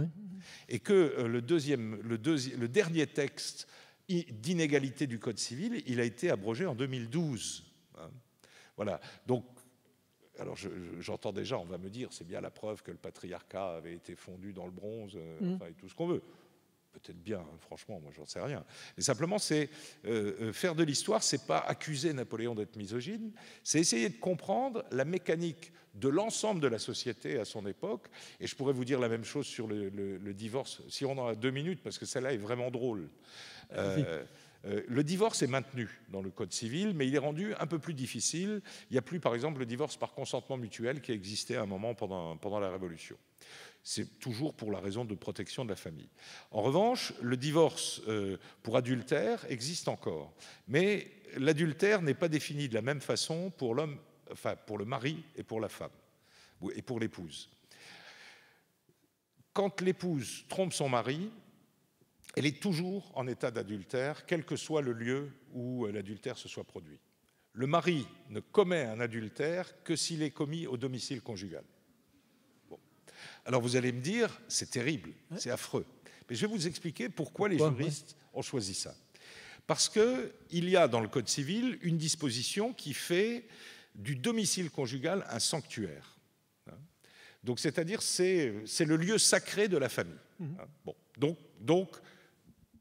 Et que euh, le, deuxième, le, dernier texte d'inégalité du Code civil, il a été abrogé en 2012. Hein. Voilà. Donc, alors j'entends déjà, on va me dire, c'est bien la preuve que le patriarcat avait été fondu dans le bronze, euh, mm. enfin, et tout ce qu'on veut peut-être bien, hein, franchement, moi j'en sais rien. Mais simplement, c'est euh, euh, faire de l'histoire, c'est pas accuser Napoléon d'être misogyne, c'est essayer de comprendre la mécanique de l'ensemble de la société à son époque. Et je pourrais vous dire la même chose sur le, divorce, si on en a deux minutes, parce que celle-là est vraiment drôle. Euh, le divorce est maintenu dans le Code civil, mais il est rendu un peu plus difficile. Il n'y a plus, par exemple, le divorce par consentement mutuel qui existait à un moment pendant la Révolution c'est toujours pour la raison de protection de la famille. En revanche, le divorce euh, pour adultère existe encore, mais l'adultère n'est pas défini de la même façon pour l'homme, pour le mari et pour la femme et pour l'épouse. Quand l'épouse trompe son mari, elle est toujours en état d'adultère, quel que soit le lieu où euh, l'adultère se soit produit. Le mari ne commet un adultère que s'il est commis au domicile conjugal. Alors vous allez me dire, c'est terrible, c'est affreux. Mais je vais vous expliquer pourquoi, les juristes ont choisi ça. Parce qu'il y a dans le Code civil une disposition qui fait du domicile conjugal un sanctuaire. Hein. Donc c'est-à-dire c'est, le lieu sacré de la famille. Mmh. Hein. donc,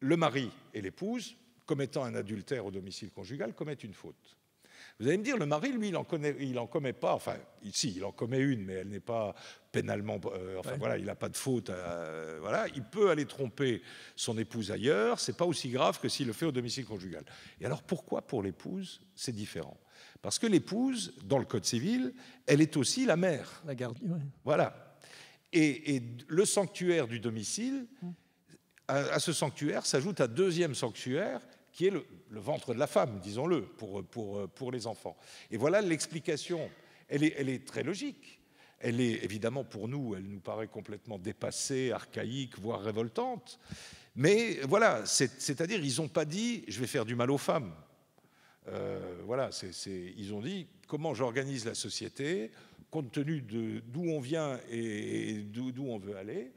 le mari et l'épouse, commettant un adultère au domicile conjugal, commettent une faute. Vous allez me dire, le mari, lui, il n'en en commet pas, enfin, si, il en commet une, mais elle n'est pas pénalement, euh, enfin voilà, il n'a pas de faute, voilà, il peut aller tromper son épouse ailleurs, c'est pas aussi grave que s'il le fait au domicile conjugal. Et alors pourquoi pour l'épouse c'est différent Parce que l'épouse, dans le code civil, elle est aussi la mère. La gardienne, Voilà. Et, le sanctuaire du domicile, à, ce sanctuaire s'ajoute un deuxième sanctuaire qui est le, ventre de la femme, disons-le, pour, pour, les enfants. Et voilà l'explication. Elle elle est très logique elle est évidemment pour nous, elle nous paraît complètement dépassée, archaïque, voire révoltante. Mais voilà, c'est-à-dire, ils n'ont pas dit je vais faire du mal aux femmes. Euh, voilà, ils ont dit comment j'organise la société, compte tenu d'où on vient et, d'où on veut aller.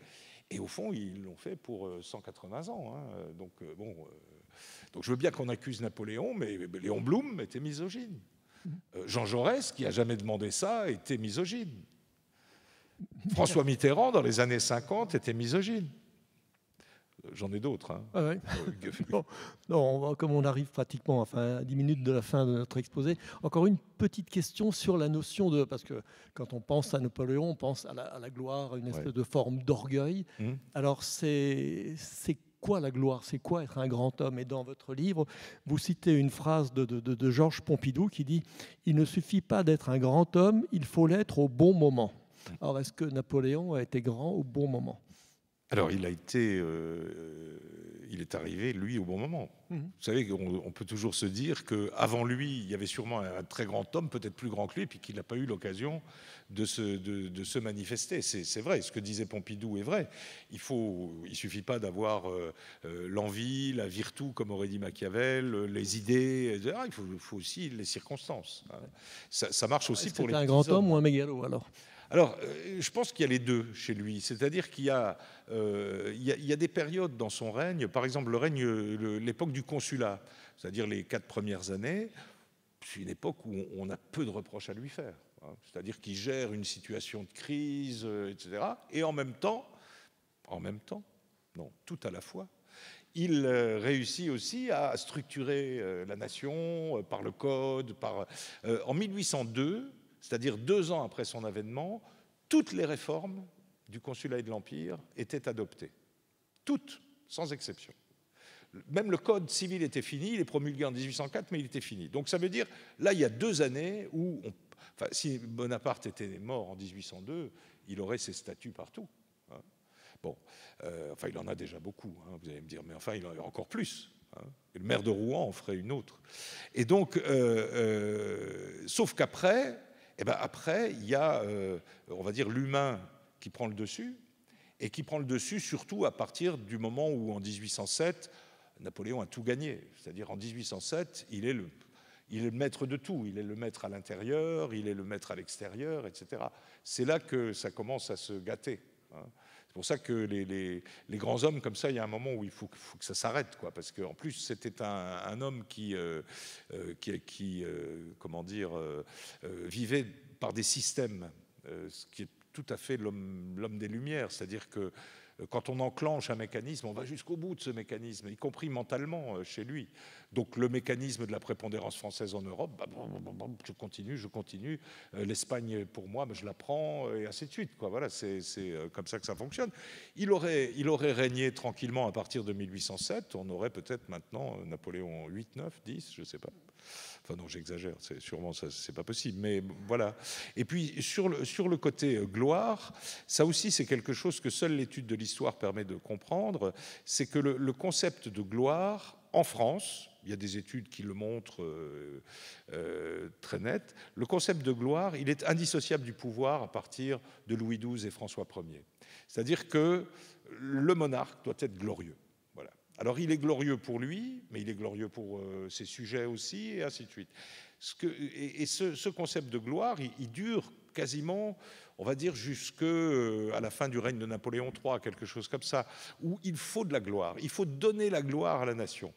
Et au fond, ils l'ont fait pour 180 euh, ans. Hein. Donc, euh, bon, donc je veux bien qu'on accuse Napoléon, mais Léon Blum était misogyne. Jean Jaurès, qui n'a jamais demandé ça, était misogyne. François Mitterrand, dans les années 50, était misogyne. J'en ai d'autres. Hein. Ah euh, [laughs] comme on arrive pratiquement à 10 minutes de la fin de notre exposé, encore une petite question sur la notion de... Parce que quand on pense à Napoléon, on pense à la, gloire, à une espèce de forme d'orgueil. Hum. Alors c'est quoi la gloire C'est quoi être un grand homme Et dans votre livre, vous citez une phrase de Georges Pompidou qui dit ⁇ Il ne suffit pas d'être un grand homme, il faut l'être au bon moment ⁇ alors, est-ce que Napoléon a été grand au bon moment alors, il a été, euh, il est arrivé lui au bon moment. Mhm. Vous savez, on, peut toujours se dire qu'avant lui, il y avait sûrement un, très grand homme, peut-être plus grand que lui, et puis qu'il n'a pas eu l'occasion de se, de, se manifester. C'est vrai. Ce que disait Pompidou est vrai. Il faut, il suffit pas d'avoir euh, euh, l'envie, la virtu, comme aurait dit Machiavel, les idées. il faut, aussi les circonstances. Hein. Ça, marche aussi pour les. C'est un grand homme ou un mégalo alors alors, euh, je pense qu'il y a les deux chez lui, c'est-à-dire qu'il y, a, euh, y a des périodes dans son règne, par exemple le règne, l'époque du consulat, c'est-à-dire les quatre premières années, c'est une époque où on a peu de reproches à lui faire, hein. c'est-à-dire qu'il gère une situation de crise, euh, etc. Et en même temps, en même temps, non, tout à la fois, il réussit aussi à structurer la nation par le code. En 1802, c'est-à-dire deux ans après son avènement, toutes les réformes du consulat et de l'Empire étaient adoptées. Toutes, sans exception. Même le code civil était fini, il est promulgué en 1804, mais il était fini. Donc ça veut dire, là, il y a deux années où, enfin, si Bonaparte était mort en 1802, il aurait ses statuts partout. Hein. Bon, euh, enfin, il en a déjà beaucoup, hein, vous allez me dire, mais enfin, il en a encore plus. Hein. le maire de Rouen en ferait une autre. Et donc, euh, euh, sauf qu'après, et eh ben, après, il y a, euh, on va dire, l'humain qui prend le dessus, et qui prend le dessus surtout à partir du moment où, en 1807, Napoléon a tout gagné. C'est-à-dire, en 1807, il est, le, il est maître de tout. Il est le maître à l'intérieur, il est le maître à l'extérieur, etc. C'est là que ça commence à se gâter. Hein. C'est pour ça que les, les, grands hommes comme ça, il y a un moment où il faut, que ça s'arrête, quoi, parce qu'en plus c'était un, homme qui, euh, euh, qui, euh, comment dire, vivait par des systèmes, ce qui est tout à fait l'homme des Lumières, c'est-à-dire que euh, quand on enclenche un mécanisme, on va jusqu'au bout de ce mécanisme, y compris mentalement euh, chez lui. Donc le mécanisme de la prépondérance française en Europe, bah, bah, bah, je continue, je continue. Euh, L'Espagne, pour moi, je la prends, et ainsi de suite. Quoi. Voilà, c'est comme ça que ça fonctionne. Il aurait, il aurait régné tranquillement à partir de 1807. On aurait peut-être maintenant Napoléon 8, 9, 10, je ne sais pas. Enfin non, j'exagère, sûrement ça, c'est pas possible, mais voilà. Et puis sur le, côté euh, gloire, ça aussi c'est quelque chose que seule l'étude de l'histoire permet de comprendre, c'est que le, concept de gloire en France, il y a des études qui le montrent euh, euh, très net, le concept de gloire, il est indissociable du pouvoir à partir de Louis XII et François Ier. C'est-à-dire que le monarque doit être glorieux. Alors il est glorieux pour lui, mais il est glorieux pour euh, ses sujets aussi, et ainsi de suite. et, ce, concept de gloire, il, dure quasiment, on va dire, jusque euh, à la fin du règne de Napoléon III, quelque chose comme ça, où il faut de la gloire, il faut donner la gloire à la nation.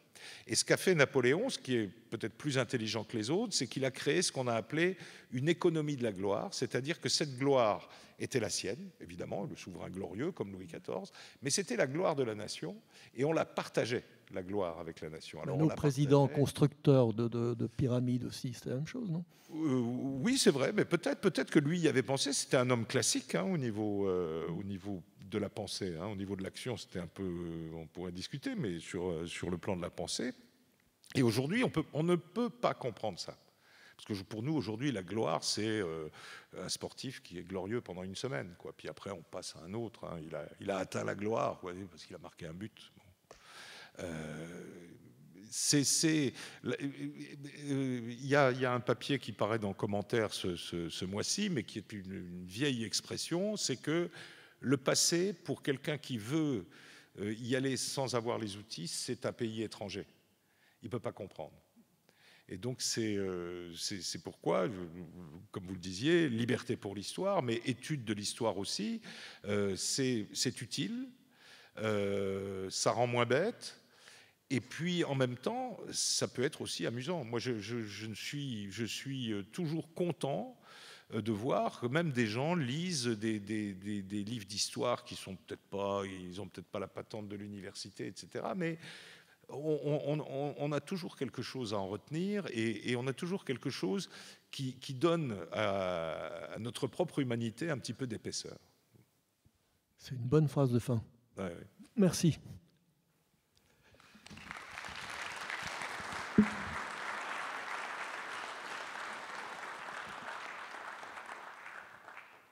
Et ce qu'a fait Napoléon, ce qui est peut-être plus intelligent que les autres, c'est qu'il a créé ce qu'on a appelé une économie de la gloire, c'est-à-dire que cette gloire était la sienne, évidemment, le souverain glorieux comme Louis XIV, mais c'était la gloire de la nation et on la partageait, la gloire avec la nation. Alors, le président constructeur de, pyramides aussi, c'est la même chose, non euh, Oui, c'est vrai, mais peut-être peut que lui y avait pensé, c'était un homme classique hein, au niveau... Euh, au niveau de la pensée. Hein, au niveau de l'action, c'était un peu, on pourrait discuter, mais sur, euh, sur le plan de la pensée. Et aujourd'hui, on, on ne peut pas comprendre ça. Parce que pour nous, aujourd'hui, la gloire, c'est euh, un sportif qui est glorieux pendant une semaine. Quoi. Puis après, on passe à un autre. Hein. Il, a, il, a, atteint la gloire parce qu'il a marqué un but. Euh, c'est, il y, a un papier qui paraît dans le commentaire ce, mois-ci, mais qui est une, une vieille expression, c'est que le passé, pour quelqu'un qui veut euh, y aller sans avoir les outils, c'est un pays étranger. Il ne peut pas comprendre. Et donc c'est euh, pourquoi, euh, comme vous le disiez, liberté pour l'histoire, mais étude de l'histoire aussi, c'est utile, ça rend moins bête. Et puis en même temps, ça peut être aussi amusant. Moi, je, suis, toujours content euh, de voir que même des gens lisent des, des, des, livres d'histoire qui sont peut-être pas, ils n'ont peut-être pas la patente de l'université, etc. Mais on, a toujours quelque chose à en retenir et, on a toujours quelque chose qui, donne à, notre propre humanité un petit peu d'épaisseur. C'est une bonne phrase de fin. Merci.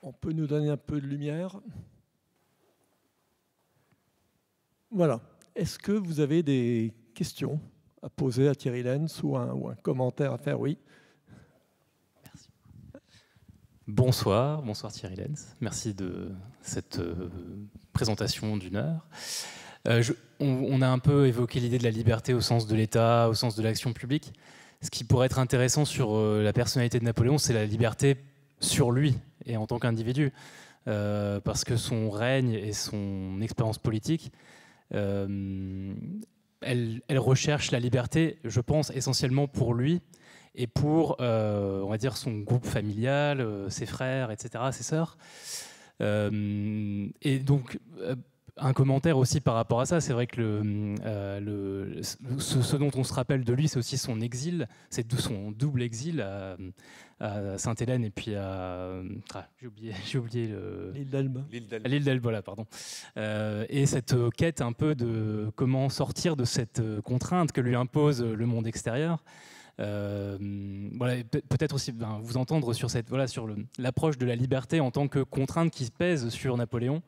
On peut nous donner un peu de lumière Voilà. Est-ce que vous avez des questions à poser à Thierry Lenz ou un, commentaire à faire Oui. Merci. Bonsoir, bonsoir Thierry Lenz. Merci de cette euh, présentation d'une heure. Euh, on, a un peu évoqué l'idée de la liberté au sens de l'État, au sens de l'action publique. Ce qui pourrait être intéressant sur euh, la personnalité de Napoléon, c'est la liberté sur lui, et en tant qu'individu, euh, parce que son règne et son expérience politique, euh, elle, recherche la liberté, je pense, essentiellement pour lui et pour, euh, on va dire, son groupe familial, ses frères, etc., ses sœurs. et donc, un commentaire aussi par rapport à ça, c'est vrai que euh, ce, dont on se rappelle de lui, c'est aussi son exil, c'est son double exil à, Sainte-Hélène et puis à. Ah, j'ai oublié, [laughs] L'île d'Elbe. L'île d'Elbe, pardon. Euh, et cette quête un peu de comment sortir de cette contrainte que lui impose le monde extérieur. Euh, voilà, peut-être aussi ben, vous entendre sur cette voilà sur l'approche de la liberté en tant que contrainte qui pèse sur Napoléon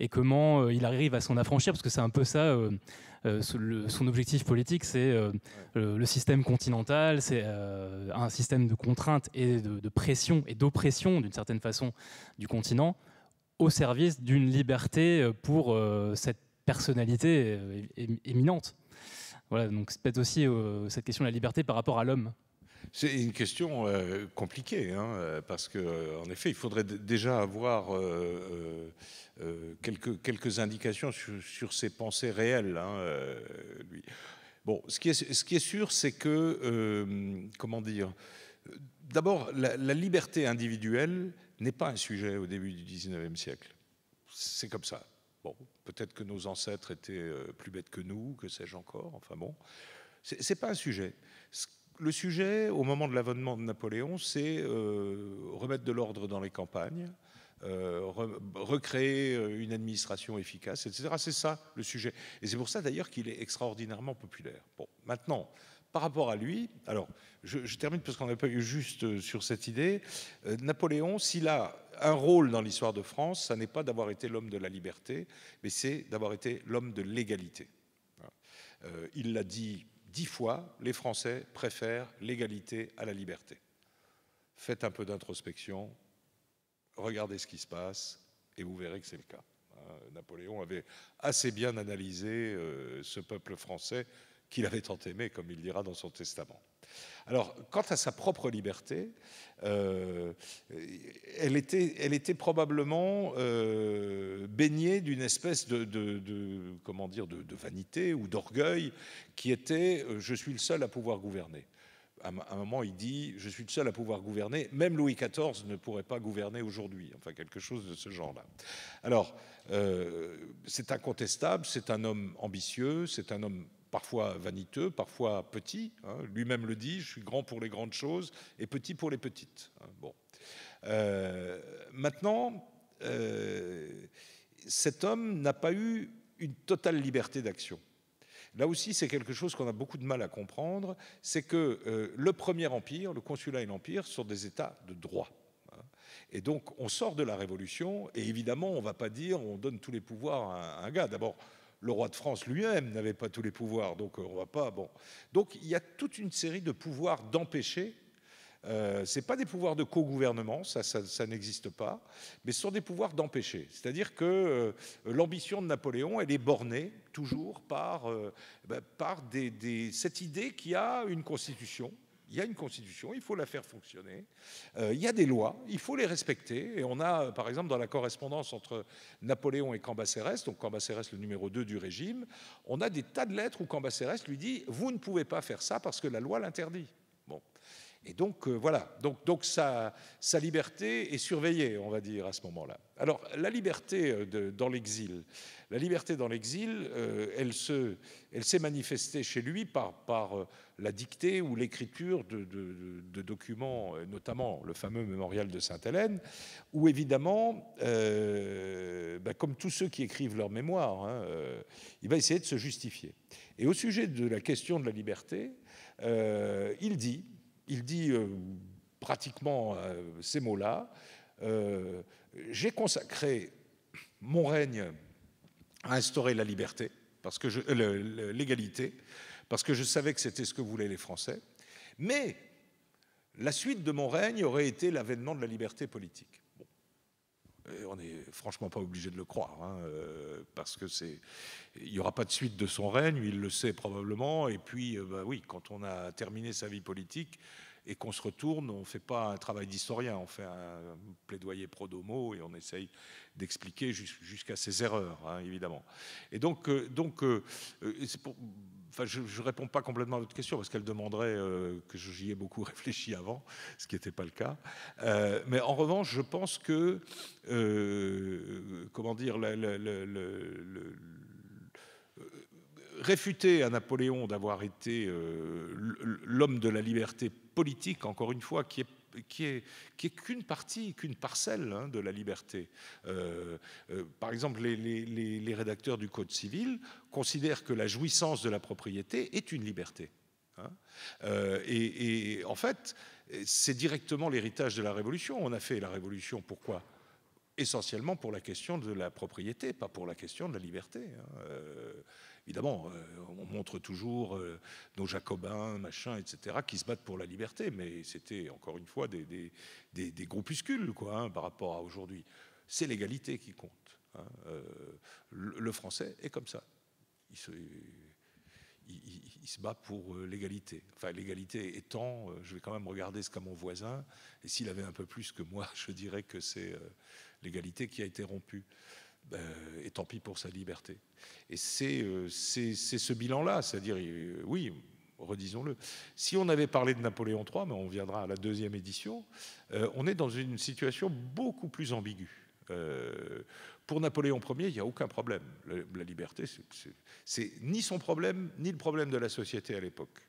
et comment euh, il arrive à s'en affranchir, parce que c'est un peu ça, euh, euh, son objectif politique, c'est le, système continental, c'est un système de contraintes et de, de pression et d'oppression, d'une certaine façon, du continent, au service d'une liberté pour cette personnalité éminente. Voilà, donc c'est peut-être aussi cette question de la liberté par rapport à l'homme. C'est une question euh, compliquée, hein, parce que euh, en effet, il faudrait déjà avoir euh, quelques, quelques, indications sur, ses pensées réelles. Hein, lui. Bon, ce qui est, ce qui est sûr, c'est que, comment dire, d'abord, la, liberté individuelle n'est pas un sujet au début du 19e siècle. C'est comme ça. Bon, peut-être que nos ancêtres étaient plus bêtes que nous, que sais-je encore, enfin bon. C'est pas un sujet le sujet, au moment de l'avènement de Napoléon, c'est euh, remettre de l'ordre dans les campagnes, euh, recréer euh, une administration efficace, etc. C'est ça le sujet. Et c'est pour ça d'ailleurs qu'il est extraordinairement populaire. Bon, maintenant, par rapport à lui, alors je, termine parce qu'on n'a pas eu juste sur cette idée, Napoléon, s'il a un rôle dans l'histoire de France, ça n'est pas d'avoir été l'homme de la liberté, mais c'est d'avoir été l'homme de l'égalité. Hein. il l'a dit dix fois, les Français préfèrent l'égalité à la liberté. Faites un peu d'introspection, regardez ce qui se passe, et vous verrez que c'est le cas. Euh, Napoléon avait assez bien analysé euh, ce peuple français qu'il avait tant aimé, comme il dira dans son testament. Alors, quant à sa propre liberté, euh, elle, était, probablement euh, baignée d'une espèce de, comment dire, de, vanité ou d'orgueil qui était euh, je suis le seul à pouvoir gouverner ». À un moment, il dit « je suis le seul à pouvoir gouverner, même Louis XIV ne pourrait pas gouverner aujourd'hui », enfin quelque chose de ce genre-là. Alors, c'est incontestable, c'est un homme ambitieux, c'est un homme parfois vaniteux, parfois petit. Hein. Lui-même le dit, je suis grand pour les grandes choses et petit pour les petites. Hein. Bon. Euh, maintenant, euh, cet homme n'a pas eu une totale liberté d'action. Là aussi, c'est quelque chose qu'on a beaucoup de mal à comprendre, c'est que euh, le Premier Empire, le Consulat et l'Empire sont des États de droit. Hein. Et donc, on sort de la Révolution, et évidemment, on ne va pas dire on donne tous les pouvoirs à un gars. D'abord, le roi de France lui-même n'avait pas tous les pouvoirs, donc euh, on va pas. donc il y a toute une série de pouvoirs d'empêcher. Euh, sont pas des pouvoirs de co-gouvernement, ça, n'existe pas, mais ce sont des pouvoirs d'empêcher. C'est-à-dire que euh, l'ambition de Napoléon, elle est bornée toujours par, euh, bah, par cette idée qu'il y a une constitution, il y a une constitution, il faut la faire fonctionner. Euh, il y a des lois, il faut les respecter. Et on a, par exemple, dans la correspondance entre Napoléon et Cambacérès, donc Cambacérès le numéro 2 du régime, on a des tas de lettres où Cambacérès lui dit Vous ne pouvez pas faire ça parce que la loi l'interdit. Bon. Et donc, euh, voilà. Donc, sa, liberté est surveillée, on va dire, à ce moment-là. Alors, la liberté euh, dans l'exil, la liberté dans l'exil, euh, elle, s'est manifestée chez lui par, euh, la dictée ou l'écriture de, documents, euh, notamment le fameux mémorial de Sainte-Hélène, où évidemment, bah, comme tous ceux qui écrivent leur mémoire, hein, il va essayer de se justifier. Et au sujet de la question de la liberté, il dit, il dit pratiquement ces mots-là, j'ai consacré mon règne à instaurer la liberté, parce que euh, l'égalité, parce que je savais que c'était ce que voulaient les Français. Mais la suite de mon règne aurait été l'avènement de la liberté politique. Euh, on n'est franchement pas obligé de le croire, hein, euh, parce que c'est, il n'y aura pas de suite de son règne. Il le sait probablement. Et puis, bah oui, quand on a terminé sa vie politique, et qu'on se retourne. On ne fait pas un travail d'historien, on fait un plaidoyer pro domo et on essaye d'expliquer jusqu'à ses erreurs, hein, évidemment. Et donc, euh, donc euh, euh, pour, enfin, je ne réponds pas complètement à votre question parce qu'elle demanderait que j'y ai beaucoup [laughs] réfléchi avant, ce qui n'était pas le cas. mais en revanche, je pense que, comment dire, le, le, réfuter à Napoléon d'avoir été l'homme de la liberté politique, encore une fois, qui est qui est qu'une partie, qu'une parcelle hein, de la liberté. Euh, euh, par exemple, les, rédacteurs du Code civil considèrent que la jouissance de la propriété est une liberté. Hein. Euh, et, en fait, c'est directement l'héritage de la Révolution. On a fait la Révolution, pourquoi Essentiellement pour la question de la propriété, pas pour la question de la liberté. Hein. Évidemment, euh, on montre toujours euh, nos jacobins, machin, etc., qui se battent pour la liberté, mais c'était encore une fois des, groupuscules quoi, hein, par rapport à aujourd'hui. C'est l'égalité qui compte. Hein, euh, le, français est comme ça. Il il, se bat pour l'égalité. Enfin, l'égalité étant, je vais quand même regarder ce qu'a mon voisin, et s'il avait un peu plus que moi, [laughs] je dirais que c'est l'égalité qui a été rompue. Euh, et tant pis pour sa liberté. Et c'est euh, ce bilan-là, c'est-à-dire, euh, oui, redisons-le. Si on avait parlé de Napoléon III, mais on viendra à la deuxième édition, on est dans une situation beaucoup plus ambiguë. pour Napoléon Ier, il n'y a aucun problème. la liberté, c'est ni son problème, ni le problème de la société à l'époque.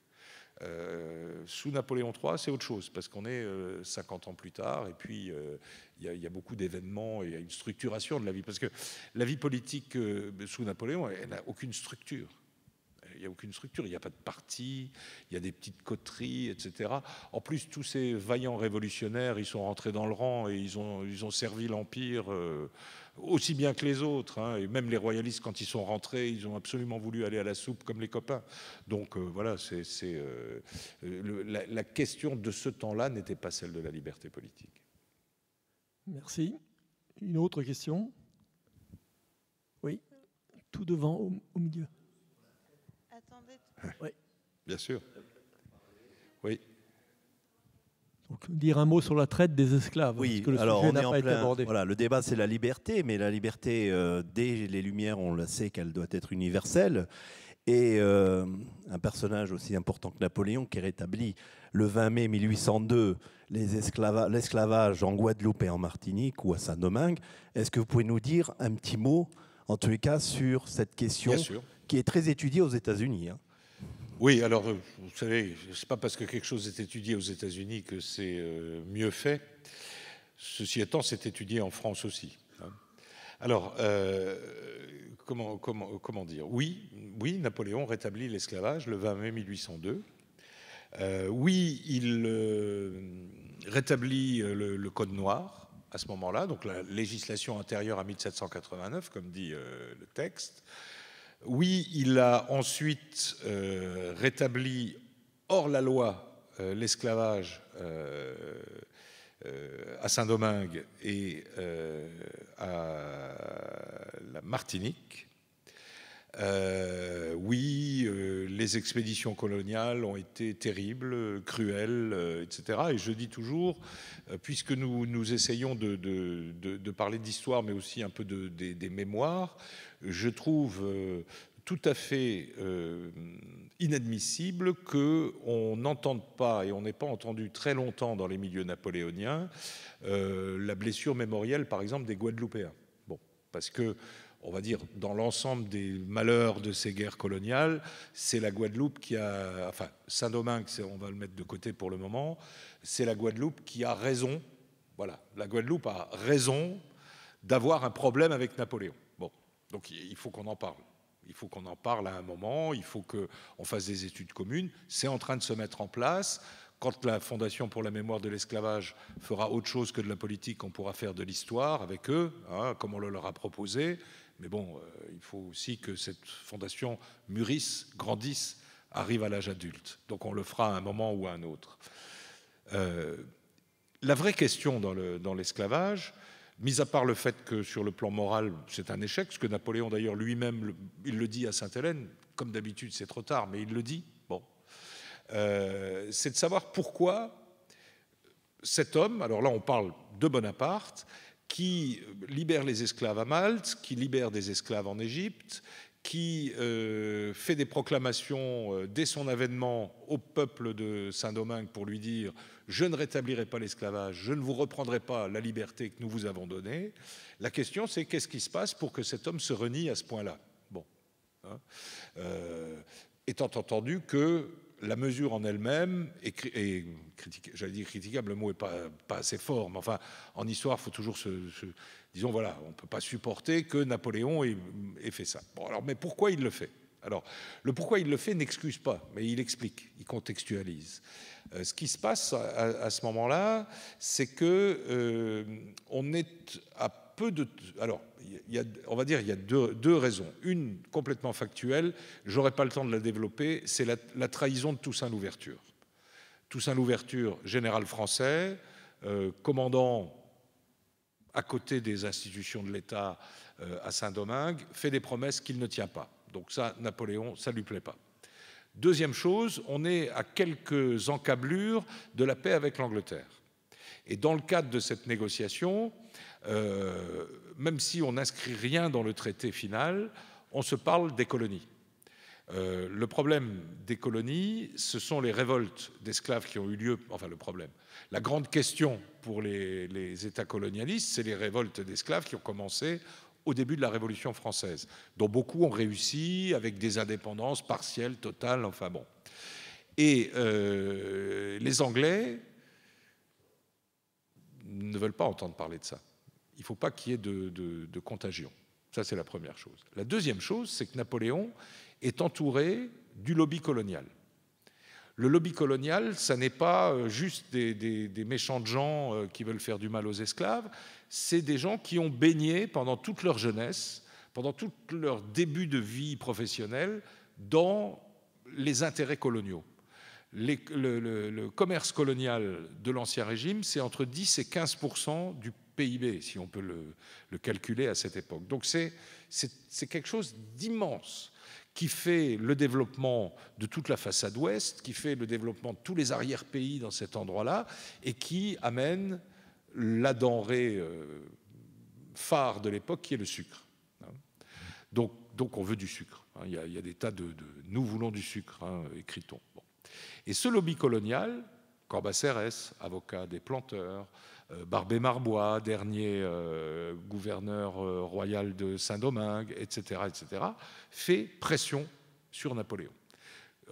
Euh, sous Napoléon III, c'est autre chose, parce qu'on est 50 euh, ans plus tard, et puis euh, il y, y, a beaucoup d'événements, il y a une structuration de la vie, parce que la vie politique sous Napoléon, elle n'a aucune structure il n'y a aucune structure, il n'y a pas de parti, il y a des petites coteries, etc. En plus, tous ces vaillants révolutionnaires, ils sont rentrés dans le rang et ils ont, ils ont servi l'Empire euh, aussi bien que les autres. Hein. Et même les royalistes, quand ils sont rentrés, ils ont absolument voulu aller à la soupe comme les copains. Donc euh, voilà, c'est, euh, la, question de ce temps-là n'était pas celle de la liberté politique. Merci. Une autre question Oui, tout devant, au, milieu. Hein. Oui. Bien sûr. Oui. dire un mot sur la traite des esclaves. Oui, alors on n'a pas été abordé. le débat c'est la liberté, mais la liberté, euh, dès les Lumières, on le sait qu'elle doit être universelle. Et euh, un personnage aussi important que Napoléon qui rétablit le 20 mai 1802 l'esclavage en Guadeloupe et en Martinique ou à Saint-Domingue. Est-ce que vous pouvez nous dire un petit mot, en tous les cas, sur cette question qui est très étudiée aux États-Unis hein. Oui, alors, euh, vous savez, ce n'est pas parce que quelque chose est étudié aux États-Unis que c'est euh, mieux fait. Ceci étant, c'est étudié en France aussi. Hein. Alors, euh, comment, dire oui, oui, Napoléon rétablit l'esclavage le 20 mai 1802. oui, il rétablit le, Code noir à ce moment-là, donc la législation intérieure à 1789, comme dit le texte. Oui, il a ensuite euh, rétabli hors la loi euh, l'esclavage euh, à Saint-Domingue et à la Martinique. oui, les expéditions coloniales ont été terribles, cruelles, etc. Et je dis toujours, puisque nous, essayons de, de parler d'histoire, mais aussi un peu des mémoires, je trouve euh, tout à fait euh, inadmissible qu'on n'entende pas, et on n'ait pas entendu très longtemps dans les milieux napoléoniens, euh, la blessure mémorielle, par exemple, des Guadeloupéens. Bon, parce que, on va dire, dans l'ensemble des malheurs de ces guerres coloniales, c'est la Guadeloupe qui a, enfin, Saint-Domingue, on va le mettre de côté pour le moment, c'est la Guadeloupe qui a raison, voilà, la Guadeloupe a raison d'avoir un problème avec Napoléon. Donc il faut qu'on en parle. Il faut qu'on en parle à un moment, il faut qu'on fasse des études communes. C'est en train de se mettre en place. Quand la Fondation pour la mémoire de l'esclavage fera autre chose que de la politique, on pourra faire de l'histoire avec eux, hein, comme on le leur a proposé. Mais bon, euh, il faut aussi que cette fondation mûrisse, grandisse, arrive à l'âge adulte. Donc on le fera à un moment ou à un autre. Euh, la vraie question dans l'esclavage, Mis à part le fait que sur le plan moral, c'est un échec, ce que Napoléon d'ailleurs lui-même, il le dit à Sainte-Hélène, comme d'habitude c'est trop tard, mais il le dit, bon, euh, c'est de savoir pourquoi cet homme, alors là on parle de Bonaparte, qui libère les esclaves à Malte, qui libère des esclaves en Égypte, qui euh, fait des proclamations euh, dès son avènement au peuple de Saint-Domingue pour lui dire je ne rétablirai pas l'esclavage, je ne vous reprendrai pas la liberté que nous vous avons donnée. La question, c'est qu'est-ce qui se passe pour que cet homme se renie à ce point-là Bon. Hein, euh, étant entendu que la mesure en elle-même est, j'allais dire critiquable, le mot n'est pas, assez fort, mais enfin, en histoire, il faut toujours se, Disons, voilà, on ne peut pas supporter que Napoléon ait, fait ça. Bon, alors, mais pourquoi il le fait alors, le pourquoi il le fait n'excuse pas, mais il explique, il contextualise. Euh, ce qui se passe à, ce moment-là, c'est que euh, on est à peu de. Alors, on va dire, il y a deux, raisons. Une complètement factuelle, j'aurais pas le temps de la développer, c'est la, trahison de Toussaint Louverture. Toussaint Louverture, général français, euh, commandant à côté des institutions de l'État à Saint-Domingue, fait des promesses qu'il ne tient pas donc ça, Napoléon, ça ne lui plaît pas. Deuxième chose, on est à quelques encablures de la paix avec l'Angleterre. Et dans le cadre de cette négociation, euh, même si on n'inscrit rien dans le traité final, on se parle des colonies. Euh, le problème des colonies, ce sont les révoltes d'esclaves qui ont eu lieu, enfin le problème. La grande question pour les États colonialistes, c'est les révoltes d'esclaves qui ont commencé au début de la Révolution française, dont beaucoup ont réussi avec des indépendances partielles, totales, enfin bon. Et euh, les Anglais ne veulent pas entendre parler de ça. Il ne faut pas qu'il y ait de contagion. Ça, c'est la première chose. La deuxième chose, c'est que Napoléon est entouré du lobby colonial. Le lobby colonial, ça n'est pas euh, juste des, méchants gens euh, qui veulent faire du mal aux esclaves, c'est des gens qui ont baigné pendant toute leur jeunesse, pendant tout leur début de vie professionnelle, dans les intérêts coloniaux. le, commerce colonial de l'Ancien Régime, c'est entre 10 et 15 du PIB, si on peut le, le calculer à cette époque. Donc c'est quelque chose d'immense qui fait le développement de toute la façade ouest, qui fait le développement de tous les arrière-pays dans cet endroit-là, et qui amène la denrée euh, phare de l'époque, qui est le sucre. Donc, donc on veut du sucre. Hein. Il y a, des tas de, Nous voulons du sucre, hein, écrit-on. Et ce lobby colonial, Corbacérès, avocat des planteurs, euh, Barbé Marbois, dernier euh, gouverneur euh, royal de Saint-Domingue, etc., etc., fait pression sur Napoléon.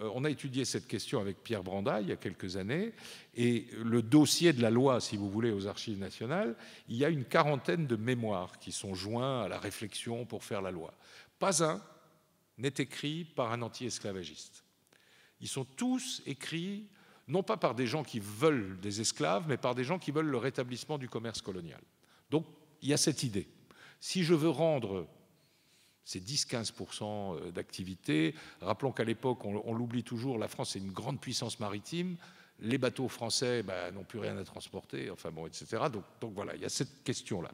on a étudié cette question avec Pierre Branda il y a quelques années, et le dossier de la loi, si vous voulez, aux archives nationales, il y a une quarantaine de mémoires qui sont joints à la réflexion pour faire la loi. Pas un n'est écrit par un anti-esclavagiste. Ils sont tous écrits non pas par des gens qui veulent des esclaves, mais par des gens qui veulent le rétablissement du commerce colonial. Donc il y a cette idée. Si je veux rendre ces 10-15% d'activité, rappelons qu'à l'époque, on, l'oublie toujours, la France est une grande puissance maritime, les bateaux français ben, n'ont plus rien à transporter, enfin bon, etc. Donc, voilà, il y a cette question-là.